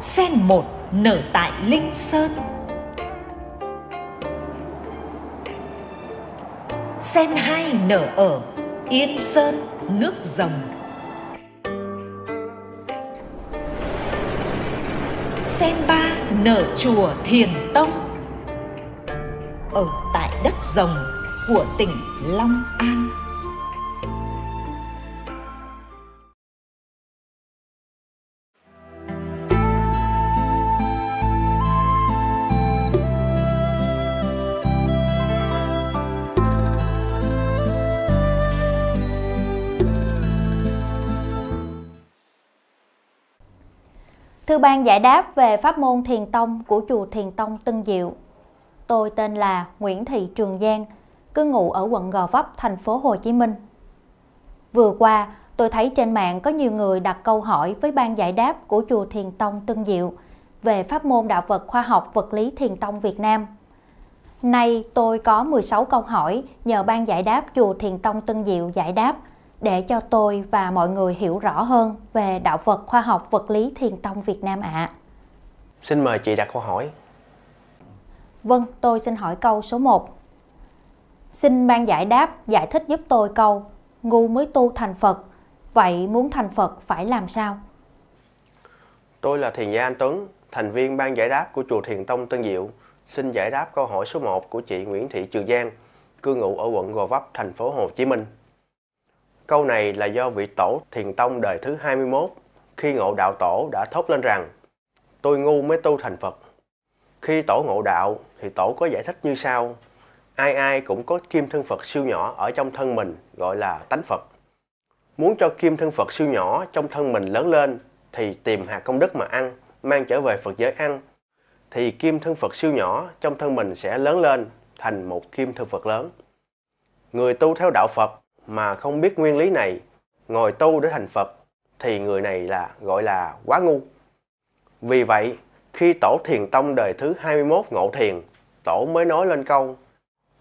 sen một nở tại linh sơn sen hai nở ở yên sơn nước rồng sen ba nở chùa thiền tông ở tại đất rồng của tỉnh long an ban giải đáp về pháp môn thiền tông của chùa Thiền Tông Tân Diệu. Tôi tên là Nguyễn Thị Trường Giang, cư ngụ ở quận Gò Vấp, thành phố Hồ Chí Minh. Vừa qua, tôi thấy trên mạng có nhiều người đặt câu hỏi với ban giải đáp của chùa Thiền Tông Tân Diệu về pháp môn đạo vật khoa học vật lý Thiền Tông Việt Nam. Nay tôi có 16 câu hỏi nhờ ban giải đáp chùa Thiền Tông Tân Diệu giải đáp – để cho tôi và mọi người hiểu rõ hơn về đạo Phật khoa học vật lý thiền tông Việt Nam ạ. À. Xin mời chị đặt câu hỏi. Vâng, tôi xin hỏi câu số 1. Xin ban giải đáp, giải thích giúp tôi câu ngu mới tu thành Phật, vậy muốn thành Phật phải làm sao? Tôi là Thiền gia Anh Tuấn, thành viên ban giải đáp của chùa Thiền Tông Tân Diệu. Xin giải đáp câu hỏi số 1 của chị Nguyễn Thị Trường Giang, cư ngụ ở quận Gò Vấp, thành phố Hồ Chí Minh. Câu này là do vị tổ thiền tông đời thứ 21 khi ngộ đạo tổ đã thốt lên rằng Tôi ngu mới tu thành Phật. Khi tổ ngộ đạo thì tổ có giải thích như sau. Ai ai cũng có kim thân Phật siêu nhỏ ở trong thân mình gọi là tánh Phật. Muốn cho kim thân Phật siêu nhỏ trong thân mình lớn lên thì tìm hạt công đức mà ăn, mang trở về Phật giới ăn. Thì kim thân Phật siêu nhỏ trong thân mình sẽ lớn lên thành một kim thân Phật lớn. Người tu theo đạo Phật mà không biết nguyên lý này ngồi tu để thành Phật thì người này là gọi là quá ngu. Vì vậy, khi tổ thiền tông đời thứ 21 ngộ thiền, tổ mới nói lên câu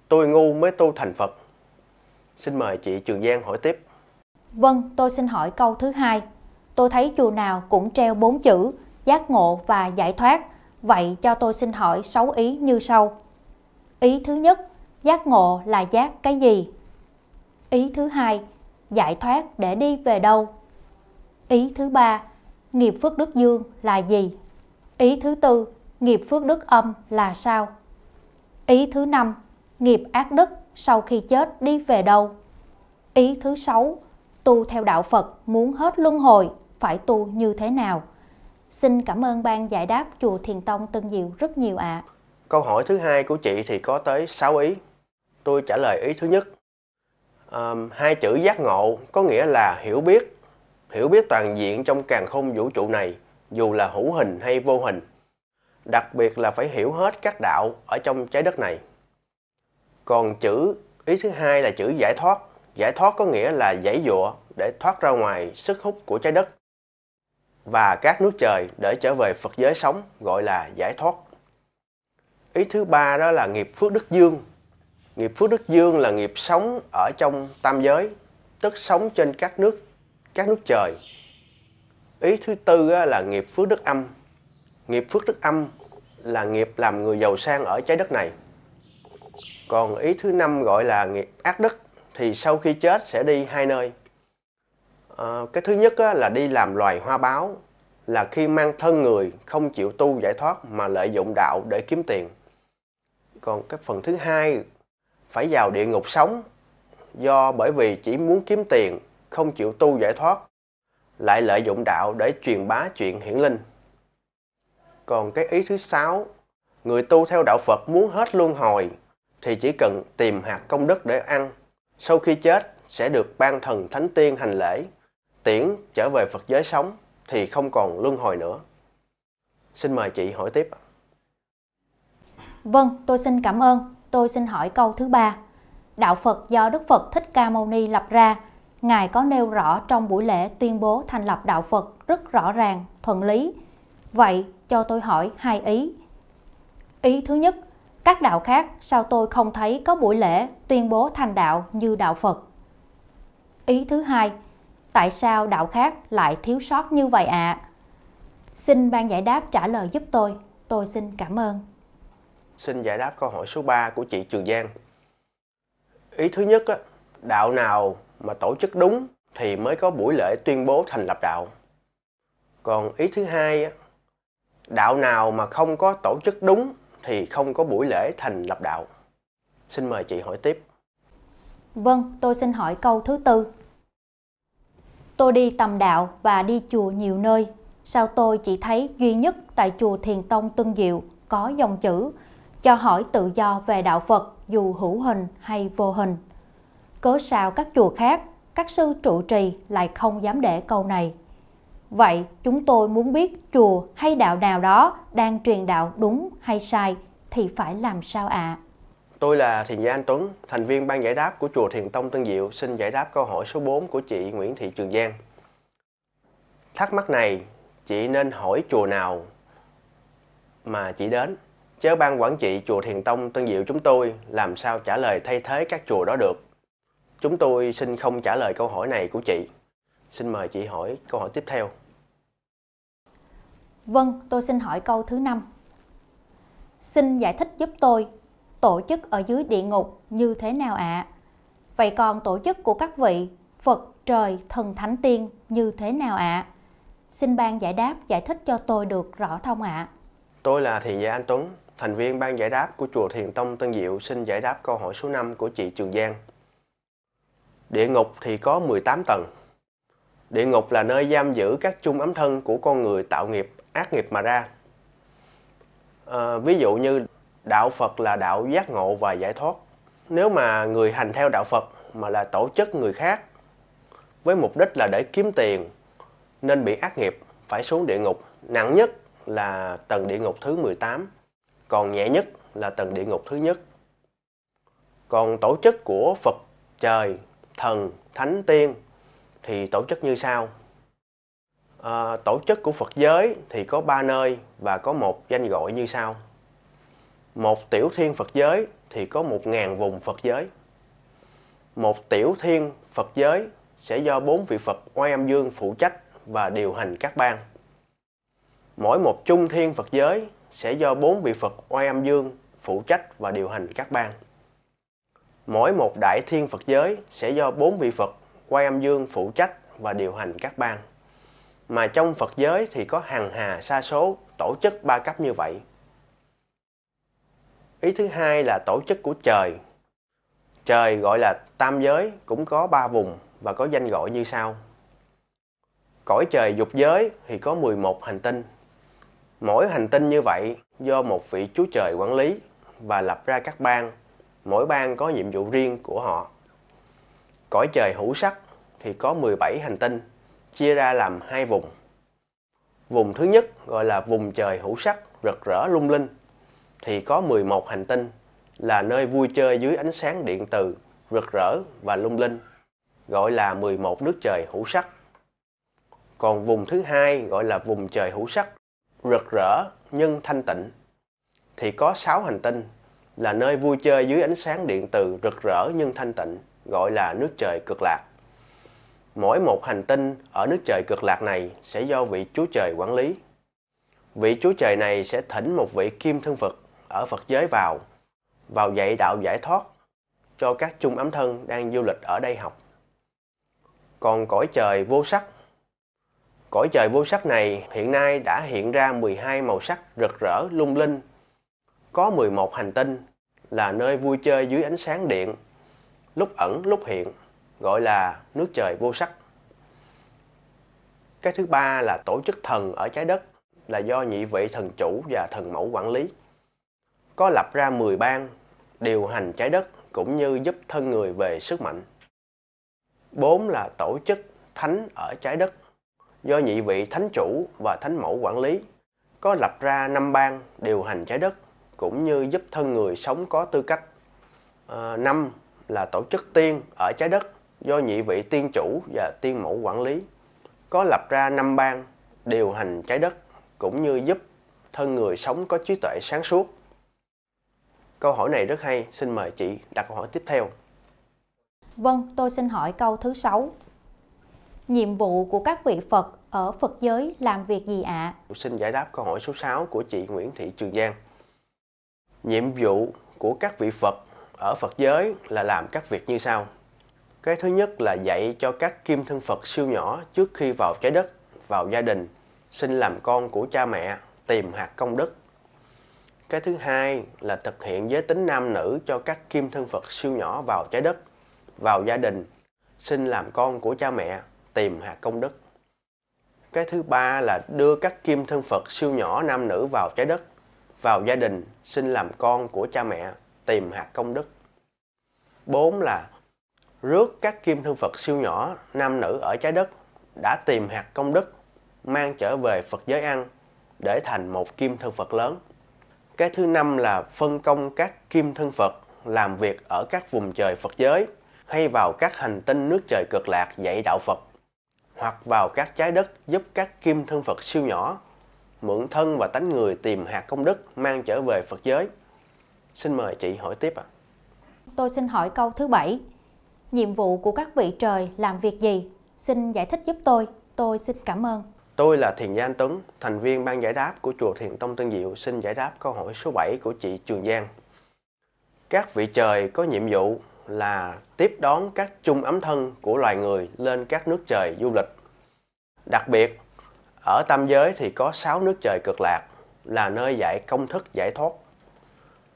Tôi ngu mới tu thành Phật. Xin mời chị Trường Giang hỏi tiếp. Vâng, tôi xin hỏi câu thứ hai. Tôi thấy chùa nào cũng treo bốn chữ giác ngộ và giải thoát. Vậy cho tôi xin hỏi sáu ý như sau. Ý thứ nhất, giác ngộ là giác cái gì? Ý thứ hai, giải thoát để đi về đâu? Ý thứ ba, nghiệp phước đức dương là gì? Ý thứ tư, nghiệp phước đức âm là sao? Ý thứ năm, nghiệp ác đức sau khi chết đi về đâu? Ý thứ sáu, tu theo đạo Phật muốn hết luân hồi phải tu như thế nào? Xin cảm ơn ban giải đáp chùa Thiền Tông Tân Diệu rất nhiều ạ. À. Câu hỏi thứ hai của chị thì có tới 6 ý. Tôi trả lời ý thứ nhất um, hai chữ giác ngộ có nghĩa là hiểu biết hiểu biết toàn diện trong càng không vũ trụ này dù là hữu hình hay vô hình đặc biệt là phải hiểu hết các đạo ở trong trái đất này còn chữ ý thứ hai là chữ giải thoát giải thoát có nghĩa là giải dụa để thoát ra ngoài sức hút của trái đất và các nước trời để trở về Phật giới sống gọi là giải thoát. Ý thứ ba đó là nghiệp phước đức dương Nghiệp Phước Đức Dương là nghiệp sống ở trong tam giới, tức sống trên các nước, các nước trời. Ý thứ tư là nghiệp Phước Đức Âm. Nghiệp Phước Đức Âm là nghiệp làm người giàu sang ở trái đất này. Còn ý thứ năm gọi là nghiệp ác đức thì sau khi chết sẽ đi hai nơi. À, cái thứ nhất là đi làm loài hoa báo là khi mang thân người không chịu tu giải thoát mà lợi dụng đạo để kiếm tiền. Còn cái phần thứ hai phải vào địa ngục sống do bởi vì chỉ muốn kiếm tiền, không chịu tu giải thoát, lại lợi dụng đạo để truyền bá chuyện hiển linh. Còn cái ý thứ sáu, người tu theo đạo Phật muốn hết luân hồi thì chỉ cần tìm hạt công đức để ăn, sau khi chết sẽ được ban thần thánh tiên hành lễ, tiễn trở về Phật giới sống thì không còn luân hồi nữa. Xin mời chị hỏi tiếp. Vâng, tôi xin cảm ơn tôi xin hỏi câu thứ ba. Đạo Phật do Đức Phật Thích Ca Mâu Ni lập ra, Ngài có nêu rõ trong buổi lễ tuyên bố thành lập Đạo Phật rất rõ ràng, thuận lý. Vậy cho tôi hỏi hai ý. Ý thứ nhất, các đạo khác sao tôi không thấy có buổi lễ tuyên bố thành đạo như đạo Phật? Ý thứ hai, tại sao đạo khác lại thiếu sót như vậy ạ? À? Xin ban giải đáp trả lời giúp tôi. Tôi xin cảm ơn xin giải đáp câu hỏi số 3 của chị Trường Giang. Ý thứ nhất, á, đạo nào mà tổ chức đúng thì mới có buổi lễ tuyên bố thành lập đạo. Còn ý thứ hai, á, đạo nào mà không có tổ chức đúng thì không có buổi lễ thành lập đạo. Xin mời chị hỏi tiếp. Vâng, tôi xin hỏi câu thứ tư. Tôi đi tầm đạo và đi chùa nhiều nơi. Sao tôi chỉ thấy duy nhất tại chùa Thiền Tông Tân Diệu có dòng chữ cho hỏi tự do về đạo Phật dù hữu hình hay vô hình. Cớ sao các chùa khác, các sư trụ trì lại không dám để câu này. Vậy chúng tôi muốn biết chùa hay đạo nào đó đang truyền đạo đúng hay sai thì phải làm sao ạ? À? Tôi là Thiền gia Anh Tuấn, thành viên ban giải đáp của chùa Thiền Tông Tân Diệu xin giải đáp câu hỏi số 4 của chị Nguyễn Thị Trường Giang. Thắc mắc này chị nên hỏi chùa nào mà chị đến? chớ ban quản trị chùa Thiền Tông Tân Diệu chúng tôi làm sao trả lời thay thế các chùa đó được. Chúng tôi xin không trả lời câu hỏi này của chị. Xin mời chị hỏi câu hỏi tiếp theo. Vâng, tôi xin hỏi câu thứ năm. Xin giải thích giúp tôi, tổ chức ở dưới địa ngục như thế nào ạ? À? Vậy còn tổ chức của các vị Phật, trời, thần thánh tiên như thế nào ạ? À? Xin ban giải đáp giải thích cho tôi được rõ thông ạ. À? Tôi là Thiền gia Anh Tuấn, thành viên ban giải đáp của Chùa Thiền Tông Tân Diệu xin giải đáp câu hỏi số 5 của chị Trường Giang. Địa ngục thì có 18 tầng. Địa ngục là nơi giam giữ các chung ấm thân của con người tạo nghiệp, ác nghiệp mà ra. À, ví dụ như đạo Phật là đạo giác ngộ và giải thoát. Nếu mà người hành theo đạo Phật mà là tổ chức người khác với mục đích là để kiếm tiền nên bị ác nghiệp phải xuống địa ngục nặng nhất là tầng địa ngục thứ 18 còn nhẹ nhất là tầng địa ngục thứ nhất. Còn tổ chức của Phật, trời, thần, thánh tiên thì tổ chức như sau. À, tổ chức của Phật giới thì có ba nơi và có một danh gọi như sau. Một tiểu thiên Phật giới thì có một ngàn vùng Phật giới. Một tiểu thiên Phật giới sẽ do bốn vị Phật Oai Âm Dương phụ trách và điều hành các bang. Mỗi một trung thiên Phật giới sẽ do bốn vị Phật oai âm dương phụ trách và điều hành các bang. Mỗi một đại thiên Phật giới sẽ do bốn vị Phật oai âm dương phụ trách và điều hành các bang. Mà trong Phật giới thì có hàng hà sa số tổ chức ba cấp như vậy. Ý thứ hai là tổ chức của trời. Trời gọi là tam giới cũng có ba vùng và có danh gọi như sau. Cõi trời dục giới thì có 11 hành tinh Mỗi hành tinh như vậy do một vị Chúa Trời quản lý và lập ra các bang, mỗi bang có nhiệm vụ riêng của họ. Cõi trời hữu sắc thì có 17 hành tinh, chia ra làm hai vùng. Vùng thứ nhất gọi là vùng trời hữu sắc rực rỡ lung linh, thì có 11 hành tinh là nơi vui chơi dưới ánh sáng điện từ rực rỡ và lung linh, gọi là 11 nước trời hữu sắc. Còn vùng thứ hai gọi là vùng trời hữu sắc rực rỡ nhưng thanh tịnh thì có 6 hành tinh là nơi vui chơi dưới ánh sáng điện từ rực rỡ nhưng thanh tịnh gọi là nước trời cực lạc. Mỗi một hành tinh ở nước trời cực lạc này sẽ do vị Chúa Trời quản lý. Vị Chúa Trời này sẽ thỉnh một vị kim thân Phật ở Phật giới vào, vào dạy đạo giải thoát cho các chung ấm thân đang du lịch ở đây học. Còn cõi trời vô sắc Cõi trời vô sắc này hiện nay đã hiện ra 12 màu sắc rực rỡ lung linh. Có 11 hành tinh là nơi vui chơi dưới ánh sáng điện, lúc ẩn lúc hiện, gọi là nước trời vô sắc. Cái thứ ba là tổ chức thần ở trái đất là do nhị vị thần chủ và thần mẫu quản lý. Có lập ra 10 bang điều hành trái đất cũng như giúp thân người về sức mạnh. 4 là tổ chức thánh ở trái đất do nhị vị thánh chủ và thánh mẫu quản lý, có lập ra năm ban điều hành trái đất cũng như giúp thân người sống có tư cách. À, năm là tổ chức tiên ở trái đất do nhị vị tiên chủ và tiên mẫu quản lý, có lập ra năm ban điều hành trái đất cũng như giúp thân người sống có trí tuệ sáng suốt. Câu hỏi này rất hay, xin mời chị đặt câu hỏi tiếp theo. Vâng, tôi xin hỏi câu thứ 6 nhiệm vụ của các vị Phật ở Phật giới làm việc gì ạ? À? Xin giải đáp câu hỏi số 6 của chị Nguyễn Thị Trường Giang. Nhiệm vụ của các vị Phật ở Phật giới là làm các việc như sau. Cái thứ nhất là dạy cho các kim thân Phật siêu nhỏ trước khi vào trái đất, vào gia đình, xin làm con của cha mẹ, tìm hạt công đức. Cái thứ hai là thực hiện giới tính nam nữ cho các kim thân Phật siêu nhỏ vào trái đất, vào gia đình, xin làm con của cha mẹ, tìm hạt công đức cái thứ ba là đưa các kim thân phật siêu nhỏ nam nữ vào trái đất vào gia đình xin làm con của cha mẹ tìm hạt công đức bốn là rước các kim thân phật siêu nhỏ nam nữ ở trái đất đã tìm hạt công đức mang trở về phật giới ăn để thành một kim thân phật lớn cái thứ năm là phân công các kim thân phật làm việc ở các vùng trời phật giới hay vào các hành tinh nước trời cực lạc dạy đạo phật hoặc vào các trái đất giúp các kim thân Phật siêu nhỏ, mượn thân và tánh người tìm hạt công đức mang trở về Phật giới. Xin mời chị hỏi tiếp ạ. À. Tôi xin hỏi câu thứ bảy. Nhiệm vụ của các vị trời làm việc gì? Xin giải thích giúp tôi. Tôi xin cảm ơn. Tôi là Thiền Giang Tuấn, thành viên ban giải đáp của Chùa Thiền Tông Tân Diệu xin giải đáp câu hỏi số 7 của chị Trường Giang. Các vị trời có nhiệm vụ là tiếp đón các chung ấm thân của loài người lên các nước trời du lịch. Đặc biệt, ở tam giới thì có 6 nước trời cực lạc là nơi dạy công thức giải thoát.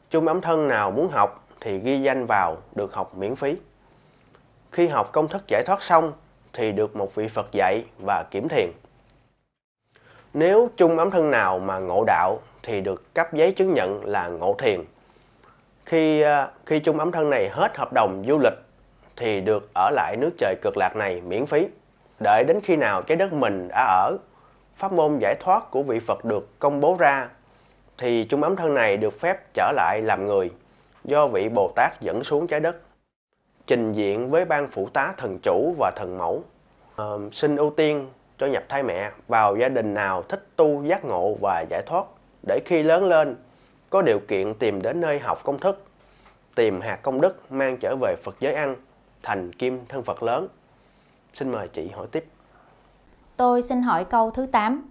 Chung ấm thân nào muốn học thì ghi danh vào được học miễn phí. Khi học công thức giải thoát xong thì được một vị Phật dạy và kiểm thiền. Nếu chung ấm thân nào mà ngộ đạo thì được cấp giấy chứng nhận là ngộ thiền khi à, khi chung ấm thân này hết hợp đồng du lịch thì được ở lại nước trời cực lạc này miễn phí. Đợi đến khi nào trái đất mình đã ở, pháp môn giải thoát của vị Phật được công bố ra thì chung ấm thân này được phép trở lại làm người do vị Bồ Tát dẫn xuống trái đất trình diện với ban phụ tá thần chủ và thần mẫu à, xin ưu tiên cho nhập thai mẹ vào gia đình nào thích tu giác ngộ và giải thoát để khi lớn lên có điều kiện tìm đến nơi học công thức, tìm hạt công đức mang trở về Phật giới ăn, thành kim thân Phật lớn. Xin mời chị hỏi tiếp. Tôi xin hỏi câu thứ 8.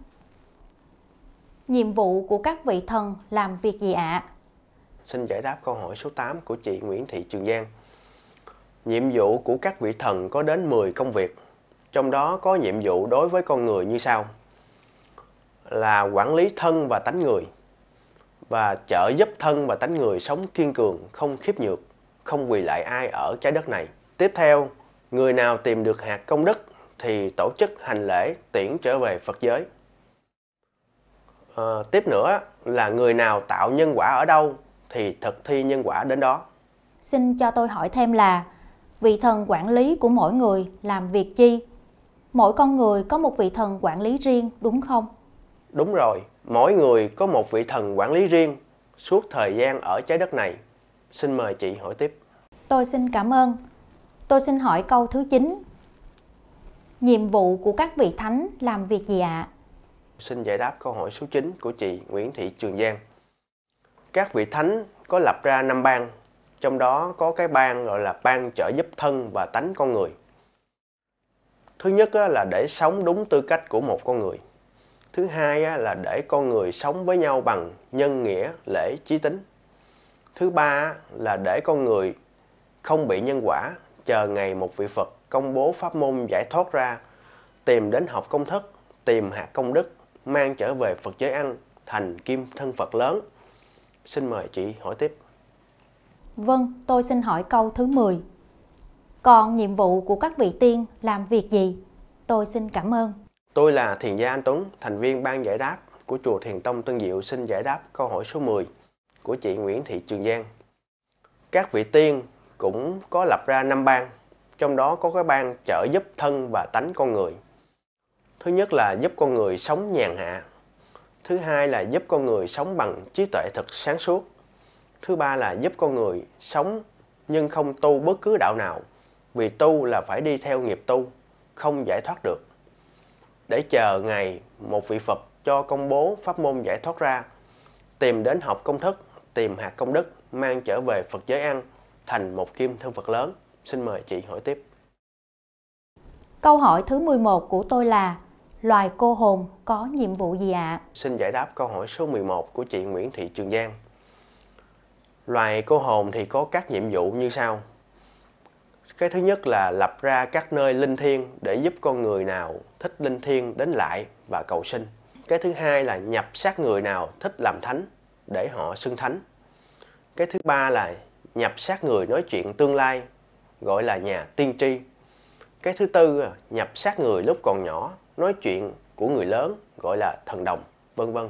Nhiệm vụ của các vị thần làm việc gì ạ? À? Xin giải đáp câu hỏi số 8 của chị Nguyễn Thị Trường Giang. Nhiệm vụ của các vị thần có đến 10 công việc, trong đó có nhiệm vụ đối với con người như sau: là quản lý thân và tánh người, và trợ giúp thân và tánh người sống kiên cường, không khiếp nhược, không quỳ lại ai ở trái đất này. Tiếp theo, người nào tìm được hạt công đức thì tổ chức hành lễ tiễn trở về Phật giới. À, tiếp nữa là người nào tạo nhân quả ở đâu thì thực thi nhân quả đến đó. Xin cho tôi hỏi thêm là vị thần quản lý của mỗi người làm việc chi? Mỗi con người có một vị thần quản lý riêng đúng không? Đúng rồi, Mỗi người có một vị thần quản lý riêng suốt thời gian ở trái đất này. Xin mời chị hỏi tiếp. Tôi xin cảm ơn. Tôi xin hỏi câu thứ 9. Nhiệm vụ của các vị thánh làm việc gì ạ? Xin giải đáp câu hỏi số 9 của chị Nguyễn Thị Trường Giang. Các vị thánh có lập ra năm bang, trong đó có cái bang gọi là bang trợ giúp thân và tánh con người. Thứ nhất là để sống đúng tư cách của một con người thứ hai là để con người sống với nhau bằng nhân nghĩa lễ trí tính thứ ba là để con người không bị nhân quả chờ ngày một vị phật công bố pháp môn giải thoát ra tìm đến học công thức tìm hạt công đức mang trở về phật giới ăn thành kim thân phật lớn xin mời chị hỏi tiếp vâng tôi xin hỏi câu thứ 10 còn nhiệm vụ của các vị tiên làm việc gì tôi xin cảm ơn Tôi là Thiền gia Anh Tuấn, thành viên ban giải đáp của Chùa Thiền Tông Tân Diệu xin giải đáp câu hỏi số 10 của chị Nguyễn Thị Trường Giang. Các vị tiên cũng có lập ra năm ban, trong đó có cái ban trợ giúp thân và tánh con người. Thứ nhất là giúp con người sống nhàn hạ. Thứ hai là giúp con người sống bằng trí tuệ thực sáng suốt. Thứ ba là giúp con người sống nhưng không tu bất cứ đạo nào, vì tu là phải đi theo nghiệp tu, không giải thoát được để chờ ngày một vị Phật cho công bố pháp môn giải thoát ra, tìm đến học công thức, tìm hạt công đức, mang trở về Phật giới ăn, thành một kim thân Phật lớn. Xin mời chị hỏi tiếp. Câu hỏi thứ 11 của tôi là Loài cô hồn có nhiệm vụ gì ạ? À? Xin giải đáp câu hỏi số 11 của chị Nguyễn Thị Trường Giang. Loài cô hồn thì có các nhiệm vụ như sau cái thứ nhất là lập ra các nơi linh thiêng để giúp con người nào thích linh thiêng đến lại và cầu sinh cái thứ hai là nhập xác người nào thích làm thánh để họ xưng thánh cái thứ ba là nhập xác người nói chuyện tương lai gọi là nhà tiên tri cái thứ tư là nhập xác người lúc còn nhỏ nói chuyện của người lớn gọi là thần đồng vân vân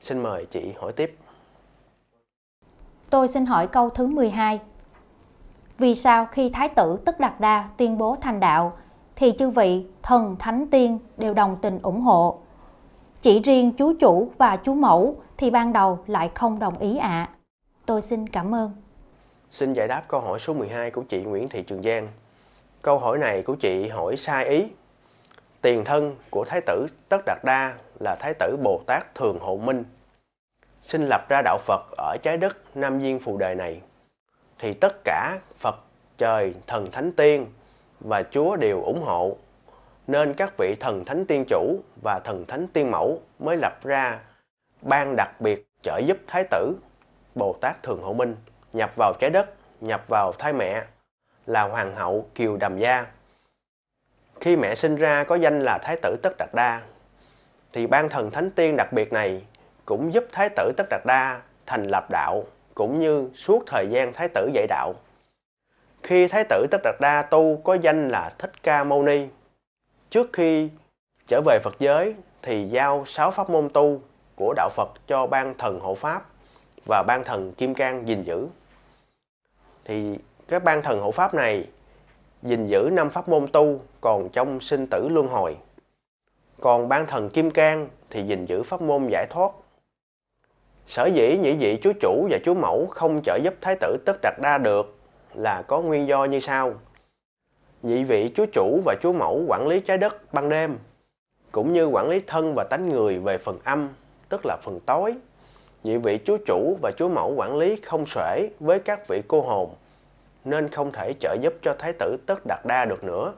xin mời chị hỏi tiếp tôi xin hỏi câu thứ 12 vì sao khi Thái tử Tức Đạt Đa tuyên bố thành đạo thì chư vị thần thánh tiên đều đồng tình ủng hộ. Chỉ riêng chú chủ và chú mẫu thì ban đầu lại không đồng ý ạ. À. Tôi xin cảm ơn. Xin giải đáp câu hỏi số 12 của chị Nguyễn Thị Trường Giang. Câu hỏi này của chị hỏi sai ý. Tiền thân của Thái tử Tất Đạt Đa là Thái tử Bồ Tát Thường Hộ Minh. Xin lập ra đạo Phật ở trái đất Nam Diên Phù Đề này thì tất cả Phật trời, thần thánh tiên và Chúa đều ủng hộ. Nên các vị thần thánh tiên chủ và thần thánh tiên mẫu mới lập ra ban đặc biệt trợ giúp Thái tử Bồ Tát Thường Hộ Minh nhập vào trái đất, nhập vào thai mẹ là Hoàng hậu Kiều Đàm Gia. Khi mẹ sinh ra có danh là Thái tử Tất Đạt Đa, thì ban thần thánh tiên đặc biệt này cũng giúp Thái tử Tất Đạt Đa thành lập đạo cũng như suốt thời gian Thái tử dạy đạo. Khi Thái tử Tất Đạt Đa tu có danh là Thích Ca Mâu Ni, trước khi trở về Phật giới thì giao sáu pháp môn tu của đạo Phật cho ban thần hộ pháp và ban thần Kim Cang gìn giữ. Thì các ban thần hộ pháp này gìn giữ năm pháp môn tu còn trong sinh tử luân hồi. Còn ban thần Kim Cang thì gìn giữ pháp môn giải thoát Sở dĩ nhị vị chúa chủ và chúa mẫu không trợ giúp thái tử tất đặt đa được là có nguyên do như sau. Nhị vị chúa chủ và chúa mẫu quản lý trái đất ban đêm, cũng như quản lý thân và tánh người về phần âm, tức là phần tối. Nhị vị chúa chủ và chúa mẫu quản lý không xuể với các vị cô hồn, nên không thể trợ giúp cho thái tử tất đặt đa được nữa.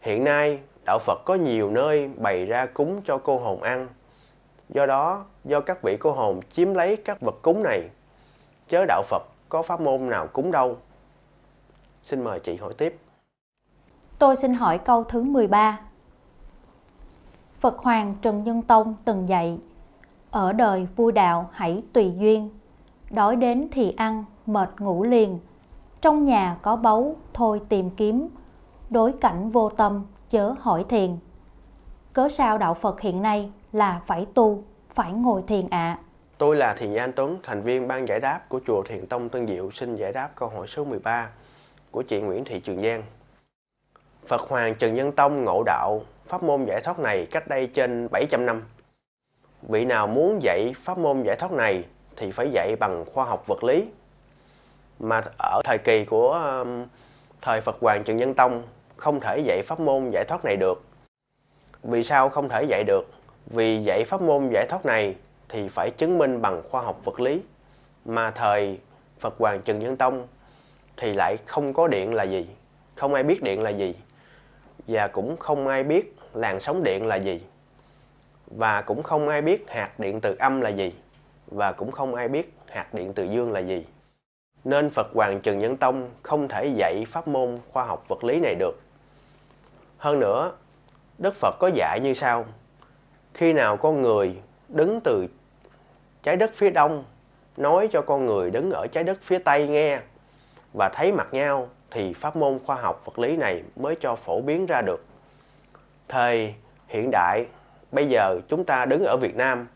Hiện nay, đạo Phật có nhiều nơi bày ra cúng cho cô hồn ăn. Do đó, do các vị cô hồn chiếm lấy các vật cúng này, chớ đạo Phật có pháp môn nào cúng đâu. Xin mời chị hỏi tiếp. Tôi xin hỏi câu thứ 13. Phật Hoàng Trần Nhân Tông từng dạy, ở đời vui đạo hãy tùy duyên, đói đến thì ăn, mệt ngủ liền, trong nhà có báu thôi tìm kiếm, đối cảnh vô tâm chớ hỏi thiền. Cớ sao đạo Phật hiện nay là phải tu phải ngồi thiền ạ? À? Tôi là Thiền Gia Anh Tuấn, thành viên ban giải đáp của Chùa Thiền Tông Tân Diệu xin giải đáp câu hỏi số 13 của chị Nguyễn Thị Trường Giang. Phật Hoàng Trần Nhân Tông ngộ đạo pháp môn giải thoát này cách đây trên 700 năm. Vị nào muốn dạy pháp môn giải thoát này thì phải dạy bằng khoa học vật lý. Mà ở thời kỳ của um, thời Phật Hoàng Trần Nhân Tông không thể dạy pháp môn giải thoát này được. Vì sao không thể dạy được? Vì dạy pháp môn giải thoát này thì phải chứng minh bằng khoa học vật lý mà thời Phật Hoàng Trần Nhân Tông thì lại không có điện là gì, không ai biết điện là gì và cũng không ai biết làn sóng điện là gì và cũng không ai biết hạt điện từ âm là gì và cũng không ai biết hạt điện từ dương là gì. Nên Phật Hoàng Trần Nhân Tông không thể dạy pháp môn khoa học vật lý này được. Hơn nữa, Đức Phật có dạy như sau: khi nào con người đứng từ trái đất phía đông nói cho con người đứng ở trái đất phía tây nghe và thấy mặt nhau thì pháp môn khoa học vật lý này mới cho phổ biến ra được. Thời hiện đại bây giờ chúng ta đứng ở Việt Nam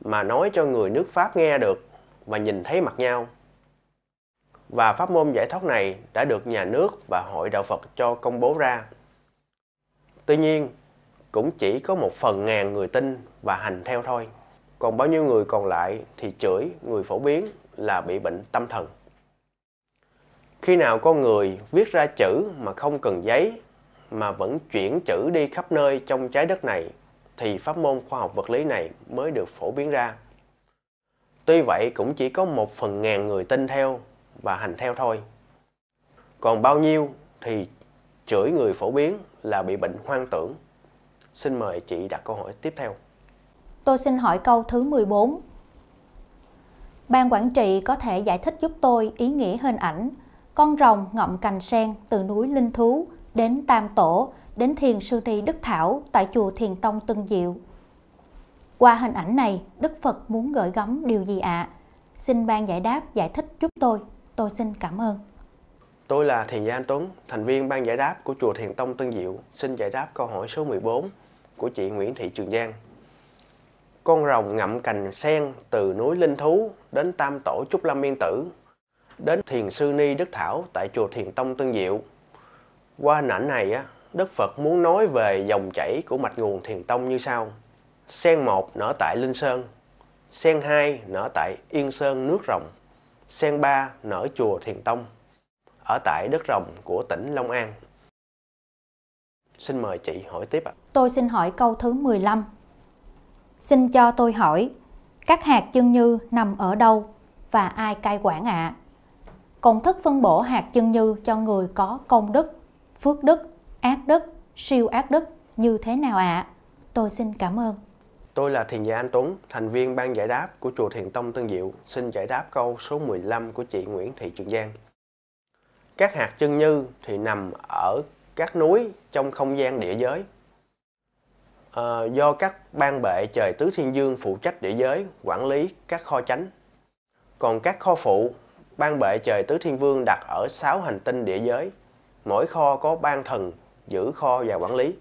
mà nói cho người nước Pháp nghe được và nhìn thấy mặt nhau. Và pháp môn giải thoát này đã được nhà nước và hội đạo Phật cho công bố ra. Tuy nhiên, cũng chỉ có một phần ngàn người tin và hành theo thôi còn bao nhiêu người còn lại thì chửi người phổ biến là bị bệnh tâm thần khi nào con người viết ra chữ mà không cần giấy mà vẫn chuyển chữ đi khắp nơi trong trái đất này thì pháp môn khoa học vật lý này mới được phổ biến ra tuy vậy cũng chỉ có một phần ngàn người tin theo và hành theo thôi còn bao nhiêu thì chửi người phổ biến là bị bệnh hoang tưởng Xin mời chị đặt câu hỏi tiếp theo. Tôi xin hỏi câu thứ 14. Ban quản trị có thể giải thích giúp tôi ý nghĩa hình ảnh con rồng ngậm cành sen từ núi Linh Thú đến Tam Tổ đến Thiền Sư Ni Đức Thảo tại chùa Thiền Tông Tân Diệu. Qua hình ảnh này, Đức Phật muốn gửi gắm điều gì ạ? À? Xin ban giải đáp giải thích giúp tôi. Tôi xin cảm ơn. Tôi là Thiền gia Anh Tuấn, thành viên ban giải đáp của Chùa Thiền Tông Tân Diệu, xin giải đáp câu hỏi số 14 của chị Nguyễn Thị Trường Giang. Con rồng ngậm cành sen từ núi Linh Thú đến Tam Tổ Trúc Lâm Miên Tử, đến Thiền Sư Ni Đức Thảo tại Chùa Thiền Tông Tân Diệu. Qua hình ảnh này, Đức Phật muốn nói về dòng chảy của mạch nguồn Thiền Tông như sau. Sen 1 nở tại Linh Sơn, sen 2 nở tại Yên Sơn Nước Rồng, sen 3 nở Chùa Thiền Tông ở tại đất rồng của tỉnh Long An. Xin mời chị hỏi tiếp ạ. Tôi xin hỏi câu thứ 15. Xin cho tôi hỏi, các hạt chân như nằm ở đâu và ai cai quản ạ? À? Công thức phân bổ hạt chân như cho người có công đức, phước đức, ác đức, siêu ác đức như thế nào ạ? À? Tôi xin cảm ơn. Tôi là Thiền giả Anh Tuấn, thành viên ban giải đáp của Chùa Thiền Tông Tân Diệu, xin giải đáp câu số 15 của chị Nguyễn Thị Trường Giang. Các hạt chân như thì nằm ở các núi trong không gian địa giới. À, do các ban bệ trời tứ thiên dương phụ trách địa giới, quản lý các kho chánh. Còn các kho phụ, ban bệ trời tứ thiên vương đặt ở sáu hành tinh địa giới. Mỗi kho có ban thần giữ kho và quản lý.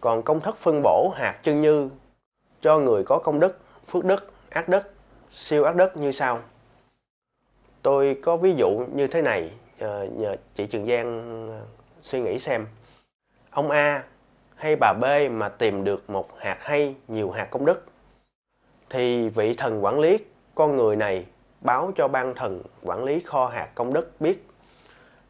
Còn công thức phân bổ hạt chân như cho người có công đức, phước đức, ác đức, siêu ác đức như sau. Tôi có ví dụ như thế này Ờ, nhờ chị Trường Giang ờ, suy nghĩ xem ông A hay bà B mà tìm được một hạt hay nhiều hạt công đức thì vị thần quản lý con người này báo cho ban thần quản lý kho hạt công đức biết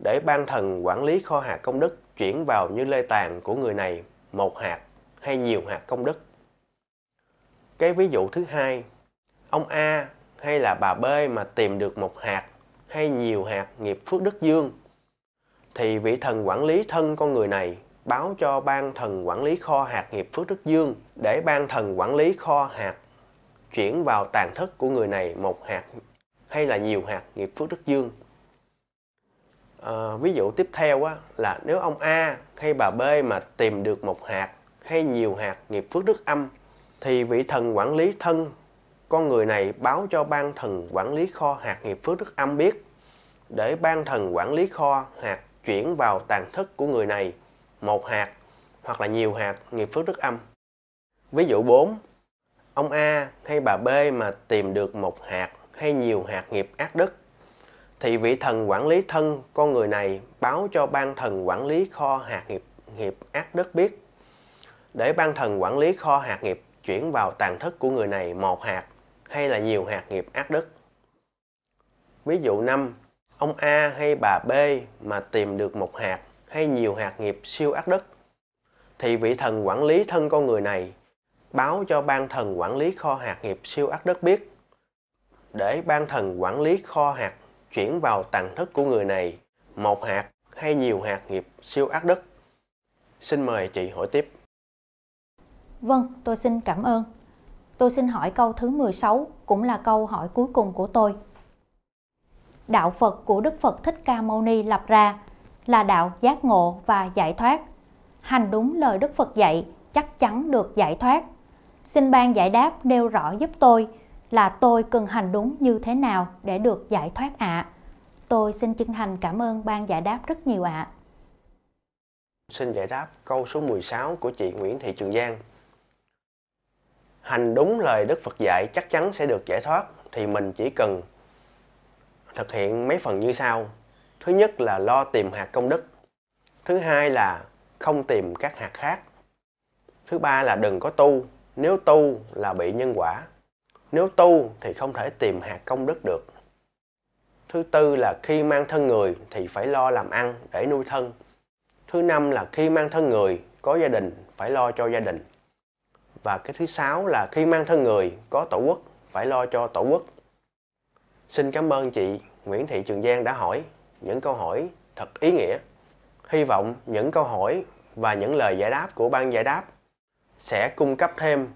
để ban thần quản lý kho hạt công đức chuyển vào như lê tàn của người này một hạt hay nhiều hạt công đức. Cái ví dụ thứ hai, ông A hay là bà B mà tìm được một hạt hay nhiều hạt nghiệp phước đức dương thì vị thần quản lý thân con người này báo cho ban thần quản lý kho hạt nghiệp phước đức dương để ban thần quản lý kho hạt chuyển vào tàn thất của người này một hạt hay là nhiều hạt nghiệp phước đức dương à, ví dụ tiếp theo á, là nếu ông A hay bà B mà tìm được một hạt hay nhiều hạt nghiệp phước đức âm thì vị thần quản lý thân con người này báo cho ban thần quản lý kho hạt nghiệp phước đức âm biết để ban thần quản lý kho hạt chuyển vào tàn thức của người này một hạt hoặc là nhiều hạt nghiệp phước đức âm. Ví dụ 4, ông A hay bà B mà tìm được một hạt hay nhiều hạt nghiệp ác đức thì vị thần quản lý thân con người này báo cho ban thần quản lý kho hạt nghiệp nghiệp ác đức biết để ban thần quản lý kho hạt nghiệp chuyển vào tàn thức của người này một hạt hay là nhiều hạt nghiệp ác đức. Ví dụ năm ông A hay bà B mà tìm được một hạt hay nhiều hạt nghiệp siêu ác đức thì vị thần quản lý thân con người này báo cho ban thần quản lý kho hạt nghiệp siêu ác đức biết để ban thần quản lý kho hạt chuyển vào tàng thức của người này một hạt hay nhiều hạt nghiệp siêu ác đức. Xin mời chị hỏi tiếp. Vâng, tôi xin cảm ơn. Tôi xin hỏi câu thứ 16, cũng là câu hỏi cuối cùng của tôi. Đạo Phật của Đức Phật Thích Ca Mâu Ni lập ra là đạo giác ngộ và giải thoát. Hành đúng lời Đức Phật dạy chắc chắn được giải thoát. Xin ban giải đáp nêu rõ giúp tôi là tôi cần hành đúng như thế nào để được giải thoát ạ. À? Tôi xin chân thành cảm ơn ban giải đáp rất nhiều ạ. À. Xin giải đáp câu số 16 của chị Nguyễn Thị Trường Giang hành đúng lời Đức Phật dạy chắc chắn sẽ được giải thoát thì mình chỉ cần thực hiện mấy phần như sau. Thứ nhất là lo tìm hạt công đức. Thứ hai là không tìm các hạt khác. Thứ ba là đừng có tu, nếu tu là bị nhân quả. Nếu tu thì không thể tìm hạt công đức được. Thứ tư là khi mang thân người thì phải lo làm ăn để nuôi thân. Thứ năm là khi mang thân người có gia đình phải lo cho gia đình và cái thứ sáu là khi mang thân người có tổ quốc phải lo cho tổ quốc xin cảm ơn chị nguyễn thị trường giang đã hỏi những câu hỏi thật ý nghĩa hy vọng những câu hỏi và những lời giải đáp của ban giải đáp sẽ cung cấp thêm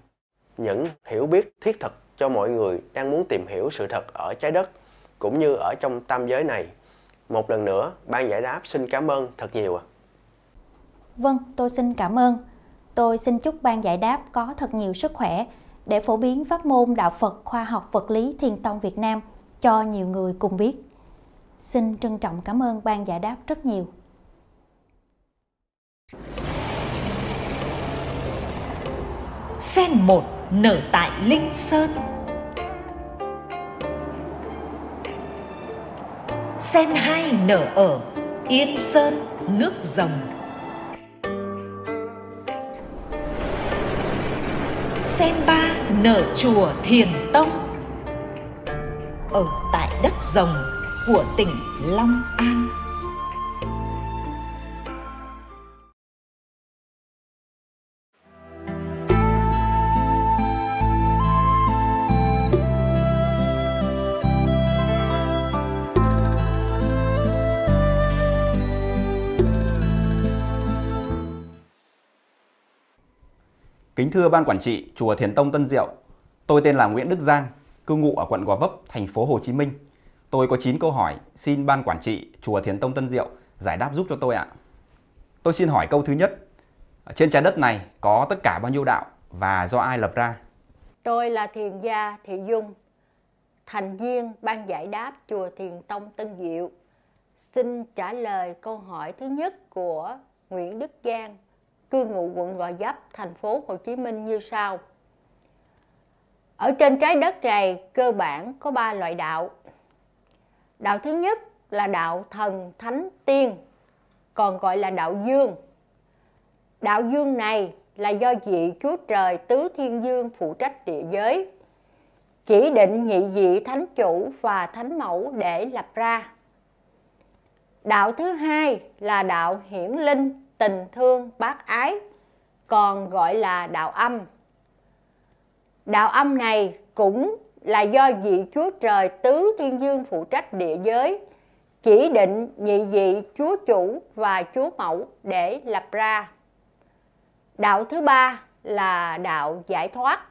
những hiểu biết thiết thực cho mọi người đang muốn tìm hiểu sự thật ở trái đất cũng như ở trong tam giới này một lần nữa ban giải đáp xin cảm ơn thật nhiều ạ à. vâng tôi xin cảm ơn tôi xin chúc ban giải đáp có thật nhiều sức khỏe để phổ biến pháp môn đạo Phật khoa học vật lý thiền tông Việt Nam cho nhiều người cùng biết. Xin trân trọng cảm ơn ban giải đáp rất nhiều. Sen một nở tại Linh Sơn Sen hai nở ở Yên Sơn, nước rồng sen ba nở chùa thiền tông ở tại đất rồng của tỉnh long an Kính thưa Ban Quản trị Chùa Thiền Tông Tân Diệu, tôi tên là Nguyễn Đức Giang, cư ngụ ở quận Gò Vấp, thành phố Hồ Chí Minh. Tôi có 9 câu hỏi, xin Ban Quản trị Chùa Thiền Tông Tân Diệu giải đáp giúp cho tôi ạ. Tôi xin hỏi câu thứ nhất, trên trái đất này có tất cả bao nhiêu đạo và do ai lập ra? Tôi là Thiền gia Thị Dung, thành viên Ban giải đáp Chùa Thiền Tông Tân Diệu. Xin trả lời câu hỏi thứ nhất của Nguyễn Đức Giang cư ngụ quận Gò Vấp, thành phố Hồ Chí Minh như sau. Ở trên trái đất này cơ bản có 3 loại đạo. Đạo thứ nhất là đạo thần thánh tiên, còn gọi là đạo dương. Đạo dương này là do vị Chúa Trời Tứ Thiên Dương phụ trách địa giới, chỉ định nhị vị thánh chủ và thánh mẫu để lập ra. Đạo thứ hai là đạo hiển linh, tình thương bác ái còn gọi là đạo âm đạo âm này cũng là do vị chúa trời tứ thiên dương phụ trách địa giới chỉ định nhị vị chúa chủ và chúa mẫu để lập ra đạo thứ ba là đạo giải thoát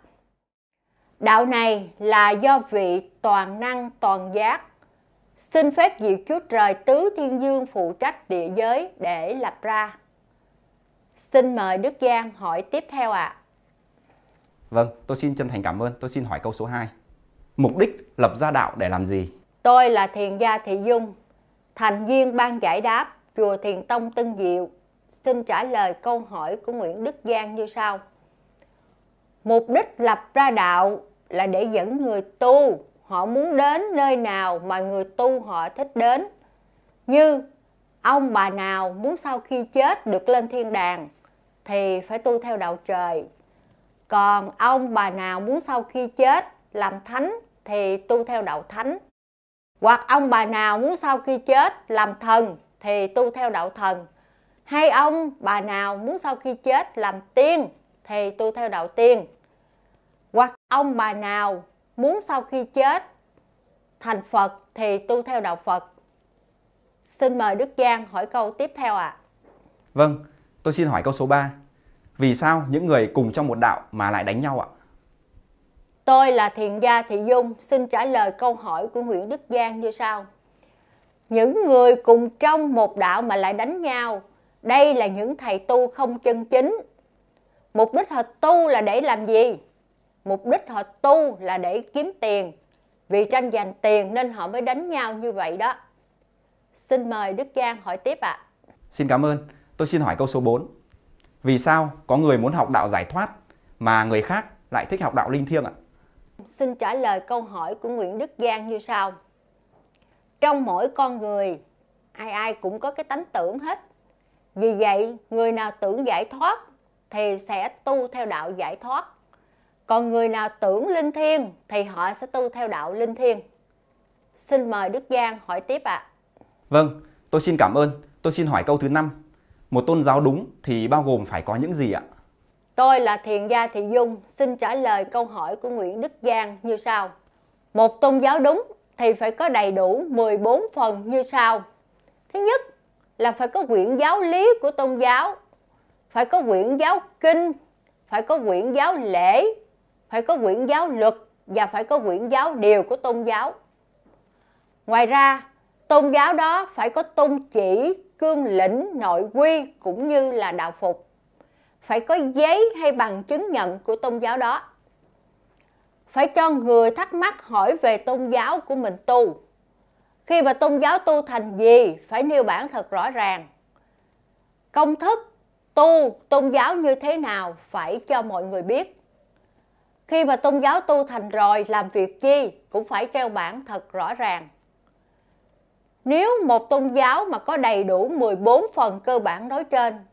đạo này là do vị toàn năng toàn giác xin phép vị chúa trời tứ thiên dương phụ trách địa giới để lập ra Xin mời Đức Giang hỏi tiếp theo ạ. À. Vâng, tôi xin chân thành cảm ơn. Tôi xin hỏi câu số 2. Mục đích lập gia đạo để làm gì? Tôi là Thiền gia Thị Dung, thành viên ban giải đáp Chùa Thiền Tông Tân Diệu. Xin trả lời câu hỏi của Nguyễn Đức Giang như sau. Mục đích lập ra đạo là để dẫn người tu, họ muốn đến nơi nào mà người tu họ thích đến. Như ông bà nào muốn sau khi chết được lên thiên đàng thì phải tu theo đạo trời còn ông bà nào muốn sau khi chết làm thánh thì tu theo đạo thánh hoặc ông bà nào muốn sau khi chết làm thần thì tu theo đạo thần hay ông bà nào muốn sau khi chết làm tiên thì tu theo đạo tiên hoặc ông bà nào muốn sau khi chết thành Phật thì tu theo đạo Phật. Xin mời Đức Giang hỏi câu tiếp theo ạ. À. Vâng, Tôi xin hỏi câu số 3. Vì sao những người cùng trong một đạo mà lại đánh nhau ạ? Tôi là Thiền gia Thị Dung, xin trả lời câu hỏi của Nguyễn Đức Giang như sau. Những người cùng trong một đạo mà lại đánh nhau, đây là những thầy tu không chân chính. Mục đích họ tu là để làm gì? Mục đích họ tu là để kiếm tiền. Vì tranh giành tiền nên họ mới đánh nhau như vậy đó. Xin mời Đức Giang hỏi tiếp ạ. À. Xin cảm ơn. Tôi xin hỏi câu số 4. Vì sao có người muốn học đạo giải thoát mà người khác lại thích học đạo linh thiêng ạ? Xin trả lời câu hỏi của Nguyễn Đức Giang như sau. Trong mỗi con người, ai ai cũng có cái tánh tưởng hết. Vì vậy, người nào tưởng giải thoát thì sẽ tu theo đạo giải thoát. Còn người nào tưởng linh thiêng thì họ sẽ tu theo đạo linh thiêng. Xin mời Đức Giang hỏi tiếp ạ. À. Vâng, tôi xin cảm ơn. Tôi xin hỏi câu thứ 5 một tôn giáo đúng thì bao gồm phải có những gì ạ? Tôi là Thiền gia Thị Dung, xin trả lời câu hỏi của Nguyễn Đức Giang như sau. Một tôn giáo đúng thì phải có đầy đủ 14 phần như sau. Thứ nhất là phải có quyển giáo lý của tôn giáo, phải có quyển giáo kinh, phải có quyển giáo lễ, phải có quyển giáo luật và phải có quyển giáo điều của tôn giáo. Ngoài ra, tôn giáo đó phải có tôn chỉ, cương lĩnh nội quy cũng như là đạo phục phải có giấy hay bằng chứng nhận của tôn giáo đó phải cho người thắc mắc hỏi về tôn giáo của mình tu khi mà tôn giáo tu thành gì phải nêu bản thật rõ ràng công thức tu tôn giáo như thế nào phải cho mọi người biết khi mà tôn giáo tu thành rồi làm việc chi cũng phải treo bản thật rõ ràng nếu một tôn giáo mà có đầy đủ 14 phần cơ bản nói trên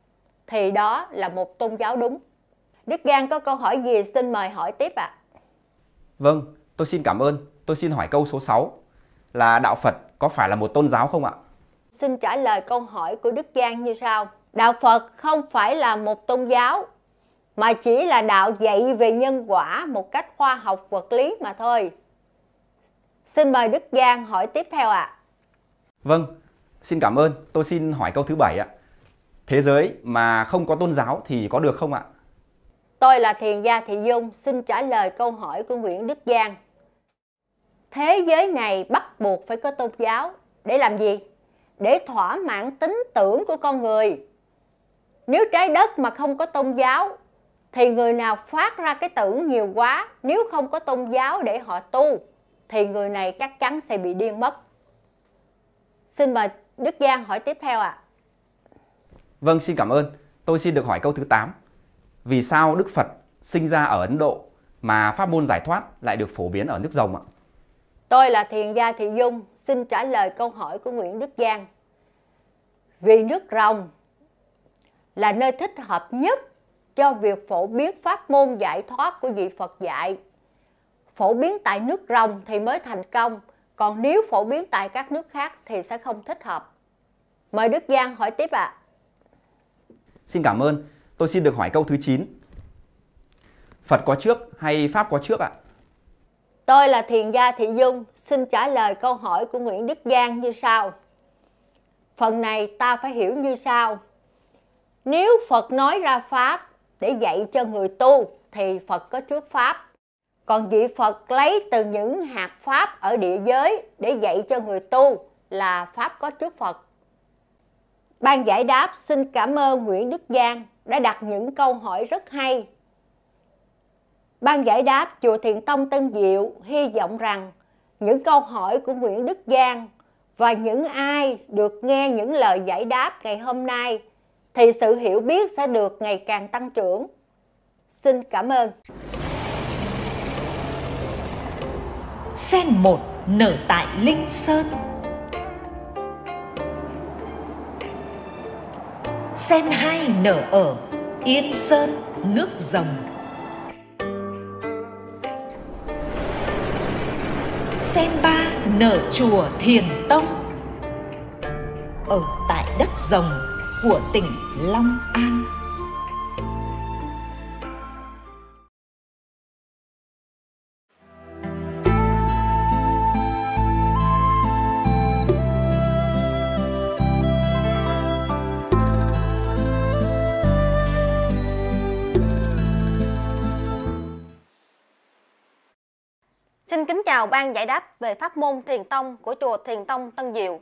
thì đó là một tôn giáo đúng. Đức Giang có câu hỏi gì xin mời hỏi tiếp ạ. À. Vâng, tôi xin cảm ơn. Tôi xin hỏi câu số 6 là đạo Phật có phải là một tôn giáo không ạ? Xin trả lời câu hỏi của Đức Giang như sau. Đạo Phật không phải là một tôn giáo mà chỉ là đạo dạy về nhân quả một cách khoa học vật lý mà thôi. Xin mời Đức Giang hỏi tiếp theo ạ. À. Vâng, xin cảm ơn. Tôi xin hỏi câu thứ bảy ạ. Thế giới mà không có tôn giáo thì có được không ạ? Tôi là Thiền gia Thị Dung, xin trả lời câu hỏi của Nguyễn Đức Giang. Thế giới này bắt buộc phải có tôn giáo. Để làm gì? Để thỏa mãn tính tưởng của con người. Nếu trái đất mà không có tôn giáo, thì người nào phát ra cái tưởng nhiều quá, nếu không có tôn giáo để họ tu, thì người này chắc chắn sẽ bị điên mất. Xin mời Đức Giang hỏi tiếp theo ạ. À. Vâng, xin cảm ơn. Tôi xin được hỏi câu thứ 8. Vì sao Đức Phật sinh ra ở Ấn Độ mà pháp môn giải thoát lại được phổ biến ở nước rồng ạ? Tôi là Thiền gia Thị Dung, xin trả lời câu hỏi của Nguyễn Đức Giang. Vì nước rồng là nơi thích hợp nhất cho việc phổ biến pháp môn giải thoát của vị Phật dạy. Phổ biến tại nước rồng thì mới thành công – còn nếu phổ biến tại các nước khác thì sẽ không thích hợp. Mời Đức Giang hỏi tiếp ạ. À. Xin cảm ơn. Tôi xin được hỏi câu thứ 9. Phật có trước hay Pháp có trước ạ? À? Tôi là Thiền gia Thị Dung, xin trả lời câu hỏi của Nguyễn Đức Giang như sau. Phần này ta phải hiểu như sau. Nếu Phật nói ra Pháp để dạy cho người tu thì Phật có trước Pháp còn vị Phật lấy từ những hạt pháp ở địa giới để dạy cho người tu là pháp có trước Phật. Ban giải đáp xin cảm ơn Nguyễn Đức Giang đã đặt những câu hỏi rất hay. Ban giải đáp Chùa Thiền Tông Tân Diệu hy vọng rằng những câu hỏi của Nguyễn Đức Giang và những ai được nghe những lời giải đáp ngày hôm nay thì sự hiểu biết sẽ được ngày càng tăng trưởng. Xin cảm ơn. sen một nở tại linh sơn sen hai nở ở yên sơn nước rồng sen ba nở chùa thiền tông ở tại đất rồng của tỉnh long an vào ban giải đáp về pháp môn thiền tông của chùa Thiền Tông Tân Diệu.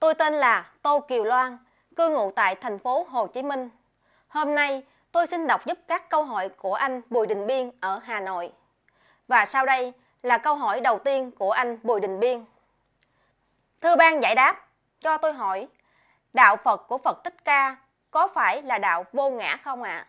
Tôi tên là Tô Kiều Loan, cư ngụ tại thành phố Hồ Chí Minh. Hôm nay, tôi xin đọc giúp các câu hỏi của anh Bùi Đình Biên ở Hà Nội. Và sau đây là câu hỏi đầu tiên của anh Bùi Đình Biên. Thưa ban giải đáp, cho tôi hỏi, đạo Phật của Phật Thích Ca có phải là đạo vô ngã không ạ? À?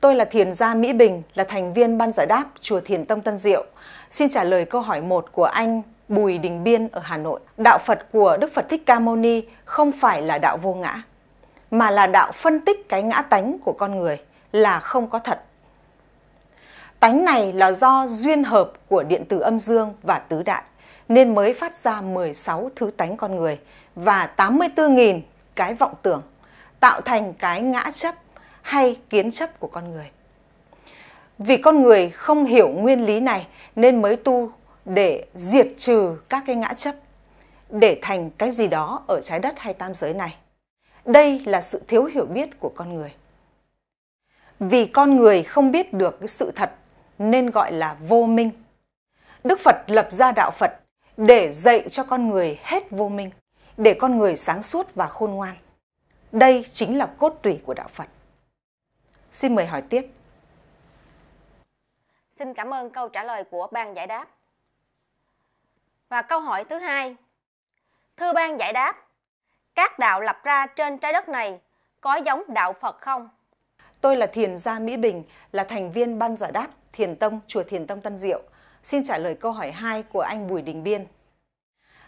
Tôi là Thiền gia Mỹ Bình, là thành viên ban giải đáp Chùa Thiền Tông Tân Diệu. Xin trả lời câu hỏi 1 của anh Bùi Đình Biên ở Hà Nội. Đạo Phật của Đức Phật Thích Ca Mâu Ni không phải là đạo vô ngã, mà là đạo phân tích cái ngã tánh của con người là không có thật. Tánh này là do duyên hợp của điện tử âm dương và tứ đại, nên mới phát ra 16 thứ tánh con người và 84.000 cái vọng tưởng, tạo thành cái ngã chấp hay kiến chấp của con người. Vì con người không hiểu nguyên lý này nên mới tu để diệt trừ các cái ngã chấp để thành cái gì đó ở trái đất hay tam giới này. Đây là sự thiếu hiểu biết của con người. Vì con người không biết được cái sự thật nên gọi là vô minh. Đức Phật lập ra đạo Phật để dạy cho con người hết vô minh, để con người sáng suốt và khôn ngoan. Đây chính là cốt tủy của đạo Phật. Xin mời hỏi tiếp. Xin cảm ơn câu trả lời của ban giải đáp. Và câu hỏi thứ hai. Thưa ban giải đáp, các đạo lập ra trên trái đất này có giống đạo Phật không? Tôi là Thiền gia Mỹ Bình, là thành viên ban giải đáp Thiền Tông, Chùa Thiền Tông Tân Diệu. Xin trả lời câu hỏi 2 của anh Bùi Đình Biên.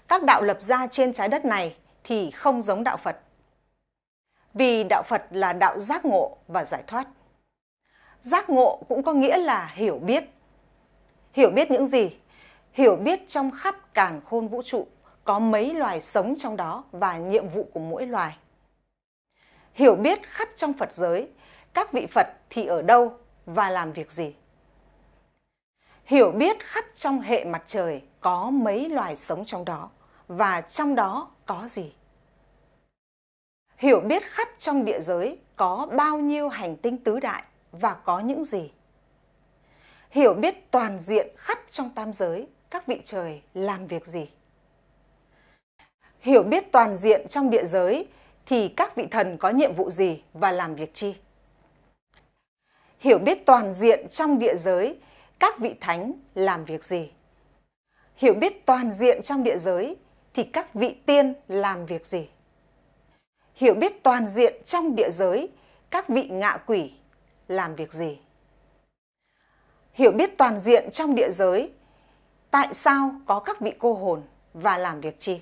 Các đạo lập ra trên trái đất này thì không giống đạo Phật vì đạo Phật là đạo giác ngộ và giải thoát. Giác ngộ cũng có nghĩa là hiểu biết. Hiểu biết những gì? Hiểu biết trong khắp càn khôn vũ trụ có mấy loài sống trong đó và nhiệm vụ của mỗi loài. Hiểu biết khắp trong Phật giới, các vị Phật thì ở đâu và làm việc gì. Hiểu biết khắp trong hệ mặt trời có mấy loài sống trong đó và trong đó có gì hiểu biết khắp trong địa giới có bao nhiêu hành tinh tứ đại và có những gì. Hiểu biết toàn diện khắp trong tam giới các vị trời làm việc gì. Hiểu biết toàn diện trong địa giới thì các vị thần có nhiệm vụ gì và làm việc chi. Hiểu biết toàn diện trong địa giới các vị thánh làm việc gì. Hiểu biết toàn diện trong địa giới thì các vị tiên làm việc gì hiểu biết toàn diện trong địa giới các vị ngạ quỷ làm việc gì. Hiểu biết toàn diện trong địa giới tại sao có các vị cô hồn và làm việc chi.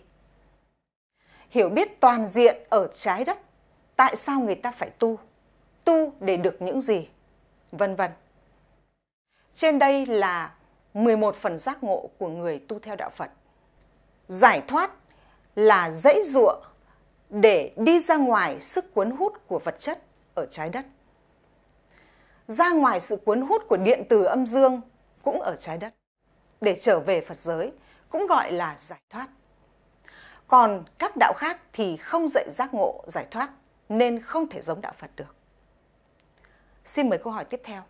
Hiểu biết toàn diện ở trái đất tại sao người ta phải tu, tu để được những gì, vân vân. Trên đây là 11 phần giác ngộ của người tu theo đạo Phật. Giải thoát là dãy ruộng để đi ra ngoài sức cuốn hút của vật chất ở trái đất. Ra ngoài sự cuốn hút của điện từ âm dương cũng ở trái đất. Để trở về Phật giới cũng gọi là giải thoát. Còn các đạo khác thì không dạy giác ngộ giải thoát nên không thể giống đạo Phật được. Xin mời câu hỏi tiếp theo.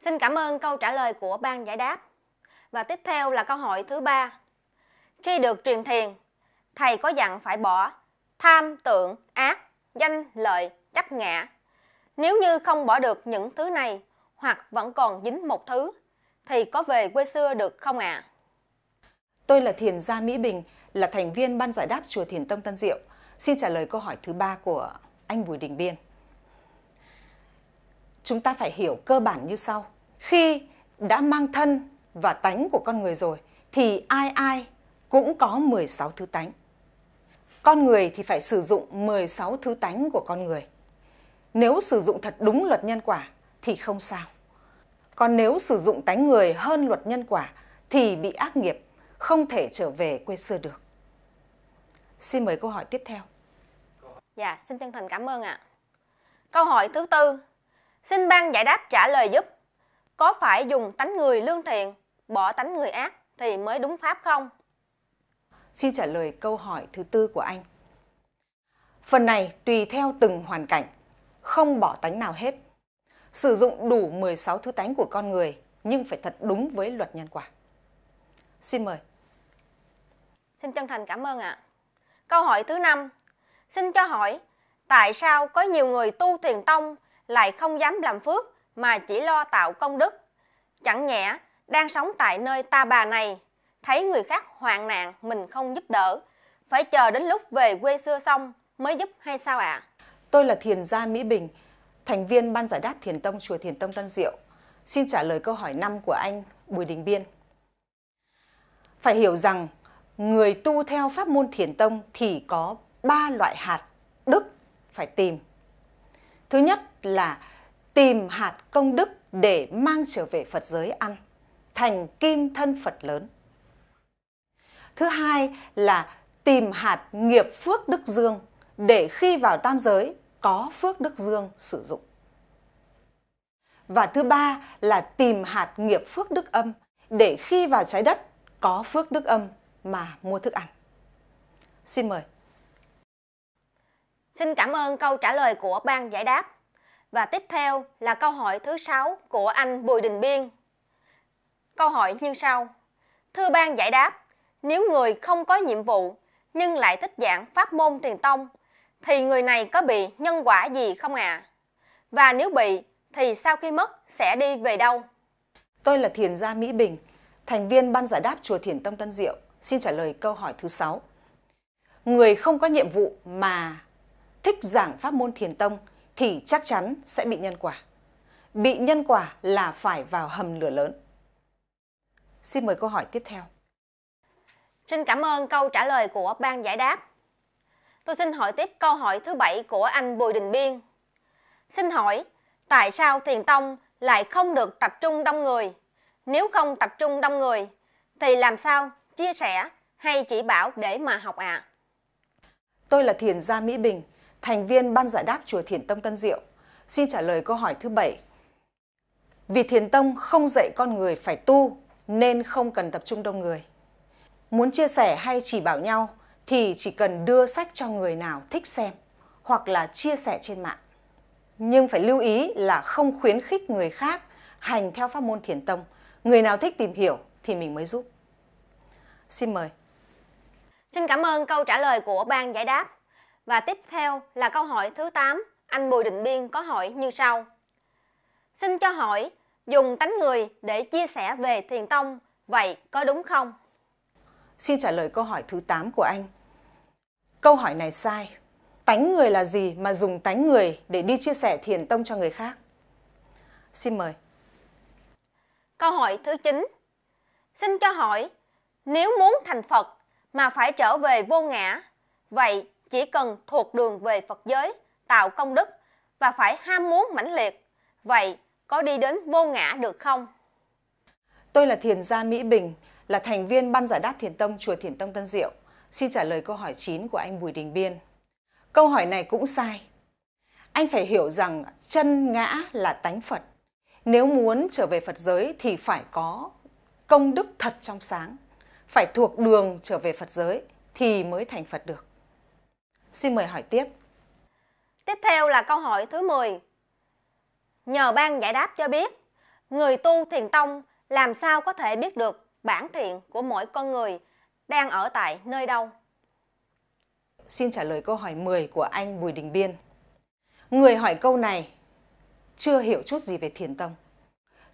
Xin cảm ơn câu trả lời của ban giải đáp. Và tiếp theo là câu hỏi thứ ba. Khi được truyền thiền, thầy có dặn phải bỏ tham tượng ác, danh lợi, chấp ngã. Nếu như không bỏ được những thứ này hoặc vẫn còn dính một thứ thì có về quê xưa được không ạ? À? Tôi là Thiền gia Mỹ Bình, là thành viên ban giải đáp chùa Thiền Tông Tân Diệu. Xin trả lời câu hỏi thứ ba của anh Bùi Đình Biên. Chúng ta phải hiểu cơ bản như sau. Khi đã mang thân và tánh của con người rồi thì ai ai cũng có 16 thứ tánh con người thì phải sử dụng 16 thứ tánh của con người. Nếu sử dụng thật đúng luật nhân quả thì không sao. Còn nếu sử dụng tánh người hơn luật nhân quả thì bị ác nghiệp, không thể trở về quê xưa được. Xin mời câu hỏi tiếp theo. Dạ, xin chân thành cảm ơn ạ. Câu hỏi thứ tư. Xin ban giải đáp trả lời giúp. Có phải dùng tánh người lương thiện, bỏ tánh người ác thì mới đúng pháp không? xin trả lời câu hỏi thứ tư của anh. Phần này tùy theo từng hoàn cảnh, không bỏ tánh nào hết. Sử dụng đủ 16 thứ tánh của con người nhưng phải thật đúng với luật nhân quả. Xin mời. Xin chân thành cảm ơn ạ. À. Câu hỏi thứ năm Xin cho hỏi, tại sao có nhiều người tu thiền tông lại không dám làm phước mà chỉ lo tạo công đức? Chẳng nhẽ đang sống tại nơi ta bà này thấy người khác hoạn nạn mình không giúp đỡ, phải chờ đến lúc về quê xưa xong mới giúp hay sao ạ? À? Tôi là Thiền gia Mỹ Bình, thành viên ban giải đáp Thiền Tông Chùa Thiền Tông Tân Diệu. Xin trả lời câu hỏi 5 của anh Bùi Đình Biên. Phải hiểu rằng người tu theo pháp môn Thiền Tông thì có ba loại hạt đức phải tìm. Thứ nhất là tìm hạt công đức để mang trở về Phật giới ăn, thành kim thân Phật lớn. Thứ hai là tìm hạt nghiệp phước đức dương để khi vào tam giới có phước đức dương sử dụng. Và thứ ba là tìm hạt nghiệp phước đức âm để khi vào trái đất có phước đức âm mà mua thức ăn. Xin mời. Xin cảm ơn câu trả lời của ban giải đáp. Và tiếp theo là câu hỏi thứ sáu của anh Bùi Đình Biên. Câu hỏi như sau. Thưa ban giải đáp, nếu người không có nhiệm vụ nhưng lại thích giảng pháp môn thiền tông thì người này có bị nhân quả gì không ạ? À? Và nếu bị thì sau khi mất sẽ đi về đâu? Tôi là thiền gia Mỹ Bình, thành viên ban giải đáp chùa Thiền Tông Tân Diệu, xin trả lời câu hỏi thứ 6. Người không có nhiệm vụ mà thích giảng pháp môn thiền tông thì chắc chắn sẽ bị nhân quả. Bị nhân quả là phải vào hầm lửa lớn. Xin mời câu hỏi tiếp theo. Xin cảm ơn câu trả lời của ban giải đáp. Tôi xin hỏi tiếp câu hỏi thứ bảy của anh Bùi Đình Biên. Xin hỏi, tại sao thiền tông lại không được tập trung đông người? Nếu không tập trung đông người, thì làm sao chia sẻ hay chỉ bảo để mà học ạ? À? Tôi là Thiền gia Mỹ Bình, thành viên ban giải đáp chùa Thiền Tông Tân Diệu. Xin trả lời câu hỏi thứ bảy. Vì Thiền Tông không dạy con người phải tu nên không cần tập trung đông người muốn chia sẻ hay chỉ bảo nhau thì chỉ cần đưa sách cho người nào thích xem hoặc là chia sẻ trên mạng. Nhưng phải lưu ý là không khuyến khích người khác hành theo pháp môn thiền tông. Người nào thích tìm hiểu thì mình mới giúp. Xin mời. Xin cảm ơn câu trả lời của ban giải đáp. Và tiếp theo là câu hỏi thứ 8, anh Bùi Định Biên có hỏi như sau. Xin cho hỏi, dùng tánh người để chia sẻ về thiền tông, vậy có đúng không? Xin trả lời câu hỏi thứ 8 của anh. Câu hỏi này sai. Tánh người là gì mà dùng tánh người để đi chia sẻ thiền tông cho người khác? Xin mời. Câu hỏi thứ 9. Xin cho hỏi, nếu muốn thành Phật mà phải trở về vô ngã, vậy chỉ cần thuộc đường về Phật giới, tạo công đức và phải ham muốn mãnh liệt, vậy có đi đến vô ngã được không? Tôi là thiền gia Mỹ Bình, là thành viên Ban giải đáp Thiền Tông Chùa Thiền Tông Tân Diệu, xin trả lời câu hỏi 9 của anh Bùi Đình Biên. Câu hỏi này cũng sai. Anh phải hiểu rằng chân ngã là tánh Phật. Nếu muốn trở về Phật giới thì phải có công đức thật trong sáng, phải thuộc đường trở về Phật giới thì mới thành Phật được. Xin mời hỏi tiếp. Tiếp theo là câu hỏi thứ 10. Nhờ ban giải đáp cho biết, người tu thiền tông làm sao có thể biết được bản thiện của mỗi con người đang ở tại nơi đâu? Xin trả lời câu hỏi 10 của anh Bùi Đình Biên. Người hỏi câu này chưa hiểu chút gì về thiền tông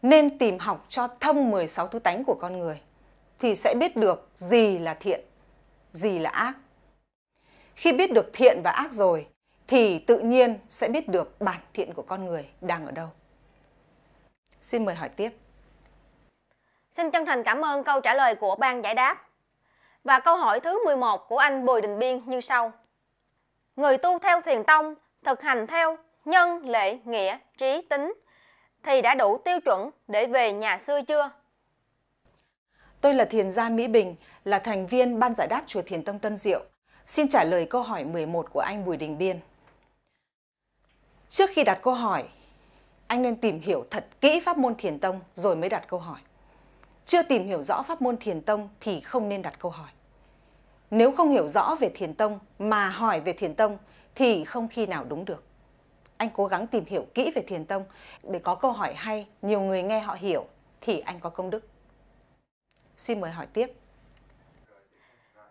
nên tìm học cho thông 16 thứ tánh của con người thì sẽ biết được gì là thiện, gì là ác. Khi biết được thiện và ác rồi thì tự nhiên sẽ biết được bản thiện của con người đang ở đâu. Xin mời hỏi tiếp. Xin chân thành cảm ơn câu trả lời của ban giải đáp. Và câu hỏi thứ 11 của anh Bùi Đình Biên như sau. Người tu theo thiền tông thực hành theo nhân, lệ, nghĩa, trí, tính thì đã đủ tiêu chuẩn để về nhà xưa chưa? Tôi là thiền gia Mỹ Bình, là thành viên ban giải đáp chùa Thiền Tông Tân Diệu. Xin trả lời câu hỏi 11 của anh Bùi Đình Biên. Trước khi đặt câu hỏi, anh nên tìm hiểu thật kỹ pháp môn thiền tông rồi mới đặt câu hỏi chưa tìm hiểu rõ pháp môn thiền tông thì không nên đặt câu hỏi. Nếu không hiểu rõ về thiền tông mà hỏi về thiền tông thì không khi nào đúng được. Anh cố gắng tìm hiểu kỹ về thiền tông để có câu hỏi hay, nhiều người nghe họ hiểu thì anh có công đức. Xin mời hỏi tiếp.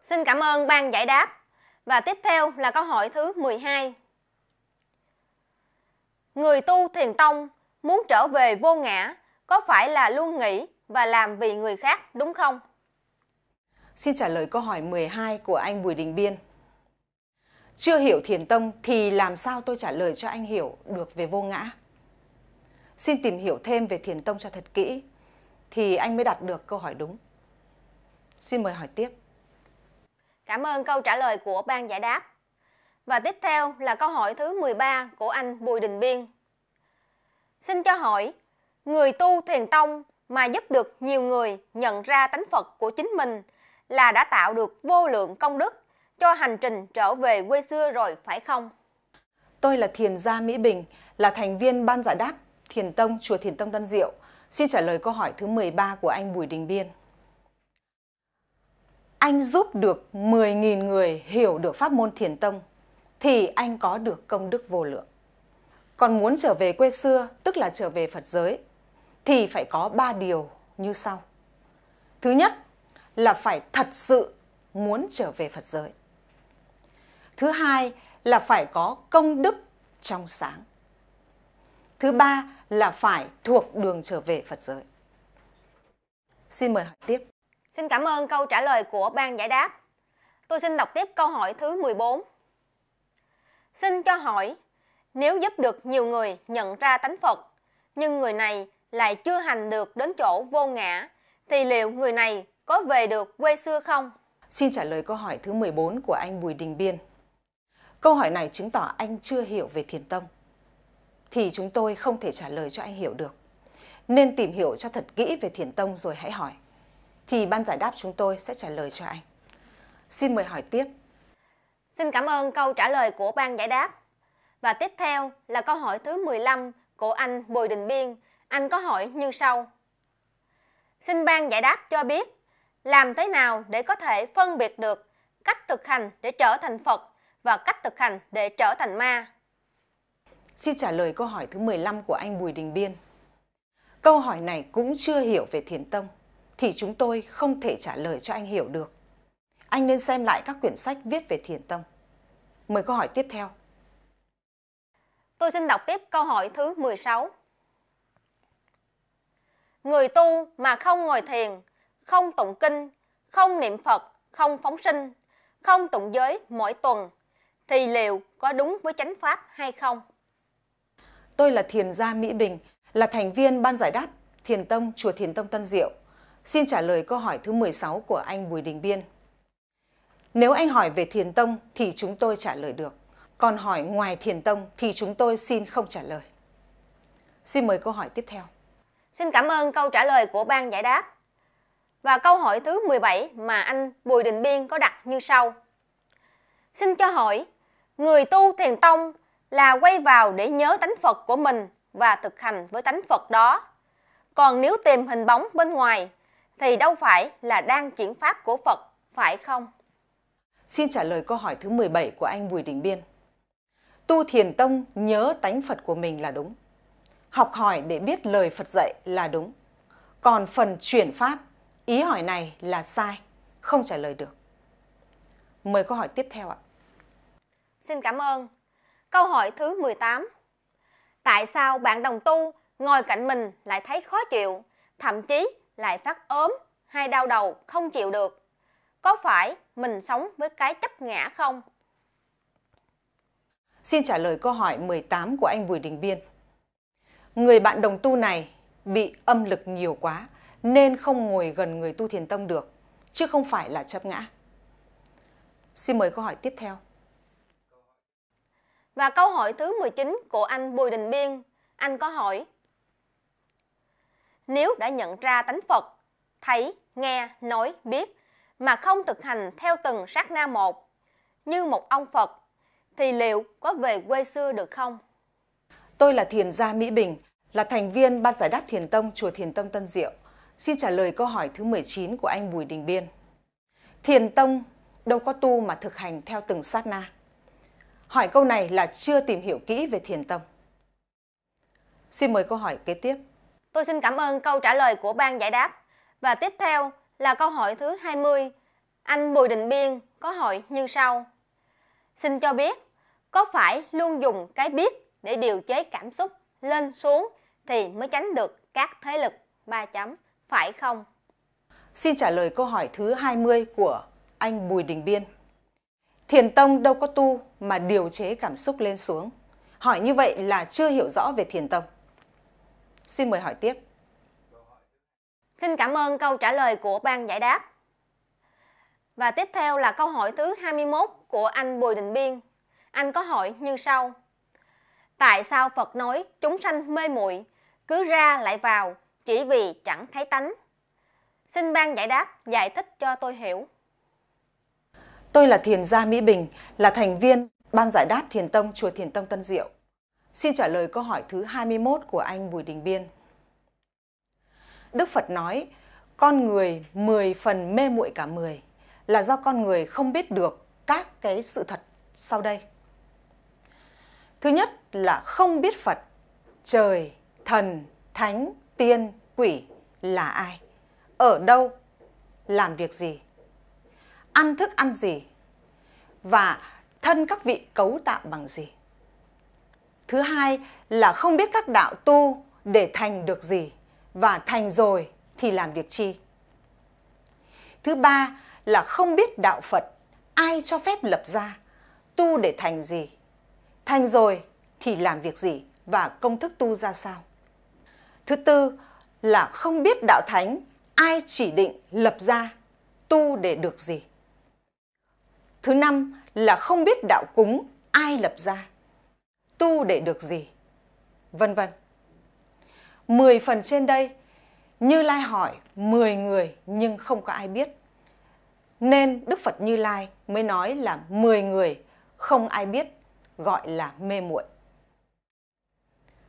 Xin cảm ơn ban giải đáp. Và tiếp theo là câu hỏi thứ 12. Người tu thiền tông muốn trở về vô ngã có phải là luôn nghĩ và làm vì người khác, đúng không? Xin trả lời câu hỏi 12 của anh Bùi Đình Biên. Chưa hiểu thiền tông thì làm sao tôi trả lời cho anh hiểu được về vô ngã? Xin tìm hiểu thêm về thiền tông cho thật kỹ thì anh mới đặt được câu hỏi đúng. Xin mời hỏi tiếp. Cảm ơn câu trả lời của ban giải đáp. Và tiếp theo là câu hỏi thứ 13 của anh Bùi Đình Biên. Xin cho hỏi, người tu thiền tông mà giúp được nhiều người nhận ra tánh Phật của chính mình là đã tạo được vô lượng công đức cho hành trình trở về quê xưa rồi phải không? Tôi là Thiền gia Mỹ Bình, là thành viên Ban Giải Đáp Thiền Tông Chùa Thiền Tông Tân Diệu. Xin trả lời câu hỏi thứ 13 của anh Bùi Đình Biên. Anh giúp được 10.000 người hiểu được pháp môn Thiền Tông thì anh có được công đức vô lượng. Còn muốn trở về quê xưa, tức là trở về Phật giới, thì phải có 3 điều như sau. Thứ nhất là phải thật sự muốn trở về Phật giới. Thứ hai là phải có công đức trong sáng. Thứ ba là phải thuộc đường trở về Phật giới. Xin mời hỏi tiếp. Xin cảm ơn câu trả lời của ban giải đáp. Tôi xin đọc tiếp câu hỏi thứ 14. Xin cho hỏi, nếu giúp được nhiều người nhận ra tánh Phật, nhưng người này lại chưa hành được đến chỗ vô ngã, thì liệu người này có về được quê xưa không? Xin trả lời câu hỏi thứ 14 của anh Bùi Đình Biên. Câu hỏi này chứng tỏ anh chưa hiểu về thiền tông. Thì chúng tôi không thể trả lời cho anh hiểu được. Nên tìm hiểu cho thật kỹ về thiền tông rồi hãy hỏi. Thì ban giải đáp chúng tôi sẽ trả lời cho anh. Xin mời hỏi tiếp. Xin cảm ơn câu trả lời của ban giải đáp. Và tiếp theo là câu hỏi thứ 15 của anh Bùi Đình Biên anh có hỏi như sau. Xin ban giải đáp cho biết, làm thế nào để có thể phân biệt được cách thực hành để trở thành Phật và cách thực hành để trở thành ma? Xin trả lời câu hỏi thứ 15 của anh Bùi Đình Biên. Câu hỏi này cũng chưa hiểu về Thiền Tông, thì chúng tôi không thể trả lời cho anh hiểu được. Anh nên xem lại các quyển sách viết về Thiền Tông. Mời câu hỏi tiếp theo. Tôi xin đọc tiếp câu hỏi thứ 16. Người tu mà không ngồi thiền, không tụng kinh, không niệm Phật, không phóng sinh, không tụng giới mỗi tuần, thì liệu có đúng với chánh pháp hay không? Tôi là thiền gia Mỹ Bình, là thành viên ban giải đáp Thiền Tông Chùa Thiền Tông Tân Diệu. Xin trả lời câu hỏi thứ 16 của anh Bùi Đình Biên. Nếu anh hỏi về Thiền Tông thì chúng tôi trả lời được. Còn hỏi ngoài Thiền Tông thì chúng tôi xin không trả lời. Xin mời câu hỏi tiếp theo. Xin cảm ơn câu trả lời của ban giải đáp. Và câu hỏi thứ 17 mà anh Bùi Đình Biên có đặt như sau. Xin cho hỏi, người tu thiền tông là quay vào để nhớ tánh Phật của mình và thực hành với tánh Phật đó. Còn nếu tìm hình bóng bên ngoài thì đâu phải là đang chuyển pháp của Phật, phải không? Xin trả lời câu hỏi thứ 17 của anh Bùi Đình Biên. Tu thiền tông nhớ tánh Phật của mình là đúng học hỏi để biết lời Phật dạy là đúng. Còn phần chuyển pháp, ý hỏi này là sai, không trả lời được. Mời câu hỏi tiếp theo ạ. Xin cảm ơn. Câu hỏi thứ 18. Tại sao bạn đồng tu ngồi cạnh mình lại thấy khó chịu, thậm chí lại phát ốm hay đau đầu không chịu được? Có phải mình sống với cái chấp ngã không? Xin trả lời câu hỏi 18 của anh Bùi Đình Biên người bạn đồng tu này bị âm lực nhiều quá nên không ngồi gần người tu thiền tông được, chứ không phải là chấp ngã. Xin mời câu hỏi tiếp theo. Và câu hỏi thứ 19 của anh Bùi Đình Biên, anh có hỏi Nếu đã nhận ra tánh Phật, thấy, nghe, nói, biết mà không thực hành theo từng sát na một như một ông Phật thì liệu có về quê xưa được không? Tôi là Thiền gia Mỹ Bình, là thành viên Ban giải đáp Thiền Tông Chùa Thiền Tông Tân Diệu. Xin trả lời câu hỏi thứ 19 của anh Bùi Đình Biên. Thiền Tông đâu có tu mà thực hành theo từng sát na. Hỏi câu này là chưa tìm hiểu kỹ về Thiền Tông. Xin mời câu hỏi kế tiếp. Tôi xin cảm ơn câu trả lời của ban giải đáp. Và tiếp theo là câu hỏi thứ 20. Anh Bùi Đình Biên có hỏi như sau. Xin cho biết, có phải luôn dùng cái biết để điều chế cảm xúc lên xuống thì mới tránh được các thế lực ba chấm, phải không? Xin trả lời câu hỏi thứ 20 của anh Bùi Đình Biên. Thiền tông đâu có tu mà điều chế cảm xúc lên xuống. Hỏi như vậy là chưa hiểu rõ về thiền tông. Xin mời hỏi tiếp. Xin cảm ơn câu trả lời của ban giải đáp. Và tiếp theo là câu hỏi thứ 21 của anh Bùi Đình Biên. Anh có hỏi như sau. Tại sao Phật nói chúng sanh mê muội cứ ra lại vào chỉ vì chẳng thấy tánh? Xin ban giải đáp, giải thích cho tôi hiểu. Tôi là Thiền gia Mỹ Bình, là thành viên Ban giải đáp Thiền Tông Chùa Thiền Tông Tân Diệu. Xin trả lời câu hỏi thứ 21 của anh Bùi Đình Biên. Đức Phật nói, con người 10 phần mê muội cả 10 là do con người không biết được các cái sự thật sau đây. Thứ nhất là không biết Phật, trời, thần, thánh, tiên, quỷ là ai, ở đâu, làm việc gì, ăn thức ăn gì và thân các vị cấu tạo bằng gì. Thứ hai là không biết các đạo tu để thành được gì và thành rồi thì làm việc chi. Thứ ba là không biết đạo Phật ai cho phép lập ra, tu để thành gì thành rồi thì làm việc gì và công thức tu ra sao. Thứ tư là không biết đạo thánh ai chỉ định lập ra tu để được gì. Thứ năm là không biết đạo cúng ai lập ra tu để được gì, vân vân. 10 phần trên đây, Như Lai hỏi 10 người nhưng không có ai biết. Nên Đức Phật Như Lai mới nói là 10 người không ai biết gọi là mê muội.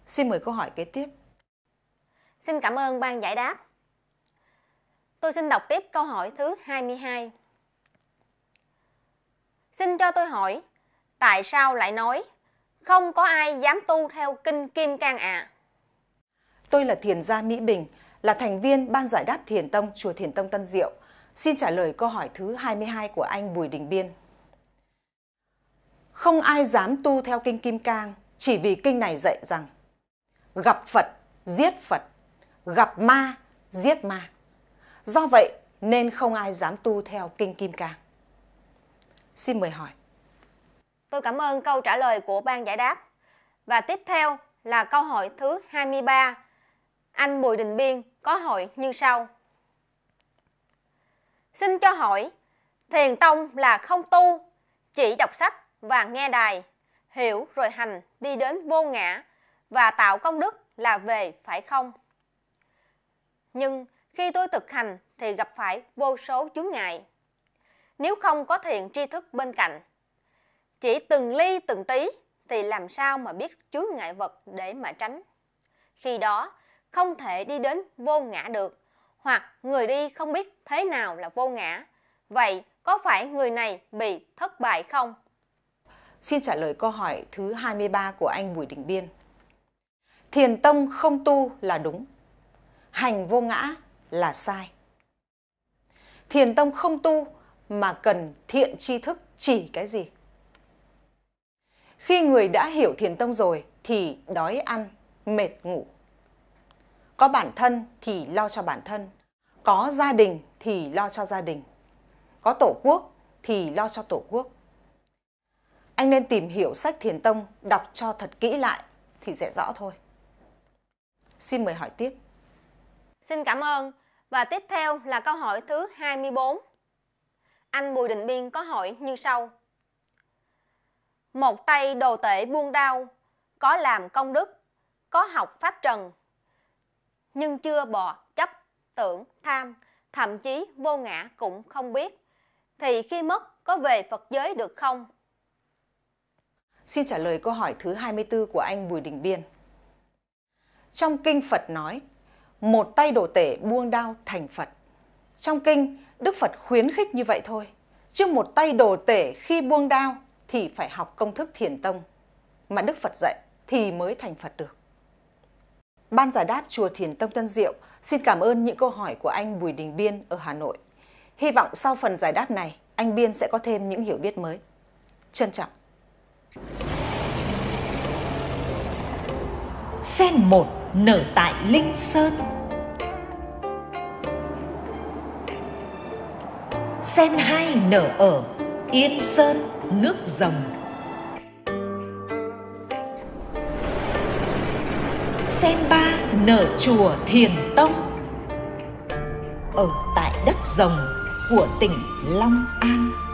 Xin mời câu hỏi kế tiếp. Xin cảm ơn ban giải đáp. Tôi xin đọc tiếp câu hỏi thứ 22. Xin cho tôi hỏi, tại sao lại nói không có ai dám tu theo kinh Kim Cang ạ? À? Tôi là thiền gia Mỹ Bình, là thành viên ban giải đáp thiền tông chùa Thiền Tông Tân Diệu. Xin trả lời câu hỏi thứ 22 của anh Bùi Đình Biên không ai dám tu theo kinh Kim Cang chỉ vì kinh này dạy rằng gặp Phật giết Phật, gặp ma giết ma. Do vậy nên không ai dám tu theo kinh Kim Cang. Xin mời hỏi. Tôi cảm ơn câu trả lời của ban giải đáp. Và tiếp theo là câu hỏi thứ 23. Anh Bùi Đình Biên có hỏi như sau. Xin cho hỏi, thiền tông là không tu, chỉ đọc sách và nghe đài, hiểu rồi hành đi đến vô ngã và tạo công đức là về phải không? Nhưng khi tôi thực hành thì gặp phải vô số chướng ngại. Nếu không có thiện tri thức bên cạnh, chỉ từng ly từng tí thì làm sao mà biết chướng ngại vật để mà tránh. Khi đó, không thể đi đến vô ngã được, hoặc người đi không biết thế nào là vô ngã. Vậy có phải người này bị thất bại không? Xin trả lời câu hỏi thứ 23 của anh Bùi Đình Biên. Thiền tông không tu là đúng, hành vô ngã là sai. Thiền tông không tu mà cần thiện tri thức chỉ cái gì? Khi người đã hiểu thiền tông rồi thì đói ăn, mệt ngủ. Có bản thân thì lo cho bản thân, có gia đình thì lo cho gia đình, có tổ quốc thì lo cho tổ quốc anh nên tìm hiểu sách thiền tông, đọc cho thật kỹ lại thì sẽ rõ thôi. Xin mời hỏi tiếp. Xin cảm ơn. Và tiếp theo là câu hỏi thứ 24. Anh Bùi Định Biên có hỏi như sau. Một tay đồ tể buông đau có làm công đức, có học pháp trần, nhưng chưa bỏ chấp, tưởng, tham, thậm chí vô ngã cũng không biết. Thì khi mất có về Phật giới được không? Xin trả lời câu hỏi thứ 24 của anh Bùi Đình Biên. Trong kinh Phật nói, một tay đồ tể buông đao thành Phật. Trong kinh, Đức Phật khuyến khích như vậy thôi. Chứ một tay đồ tể khi buông đao thì phải học công thức thiền tông mà Đức Phật dạy thì mới thành Phật được. Ban giải đáp Chùa Thiền Tông Tân Diệu xin cảm ơn những câu hỏi của anh Bùi Đình Biên ở Hà Nội. Hy vọng sau phần giải đáp này, anh Biên sẽ có thêm những hiểu biết mới. Trân trọng! Sen một nở tại Linh Sơn Sen hai nở ở Yên Sơn nước rồng Sen ba nở chùa Thiền Tông Ở tại đất rồng của tỉnh Long An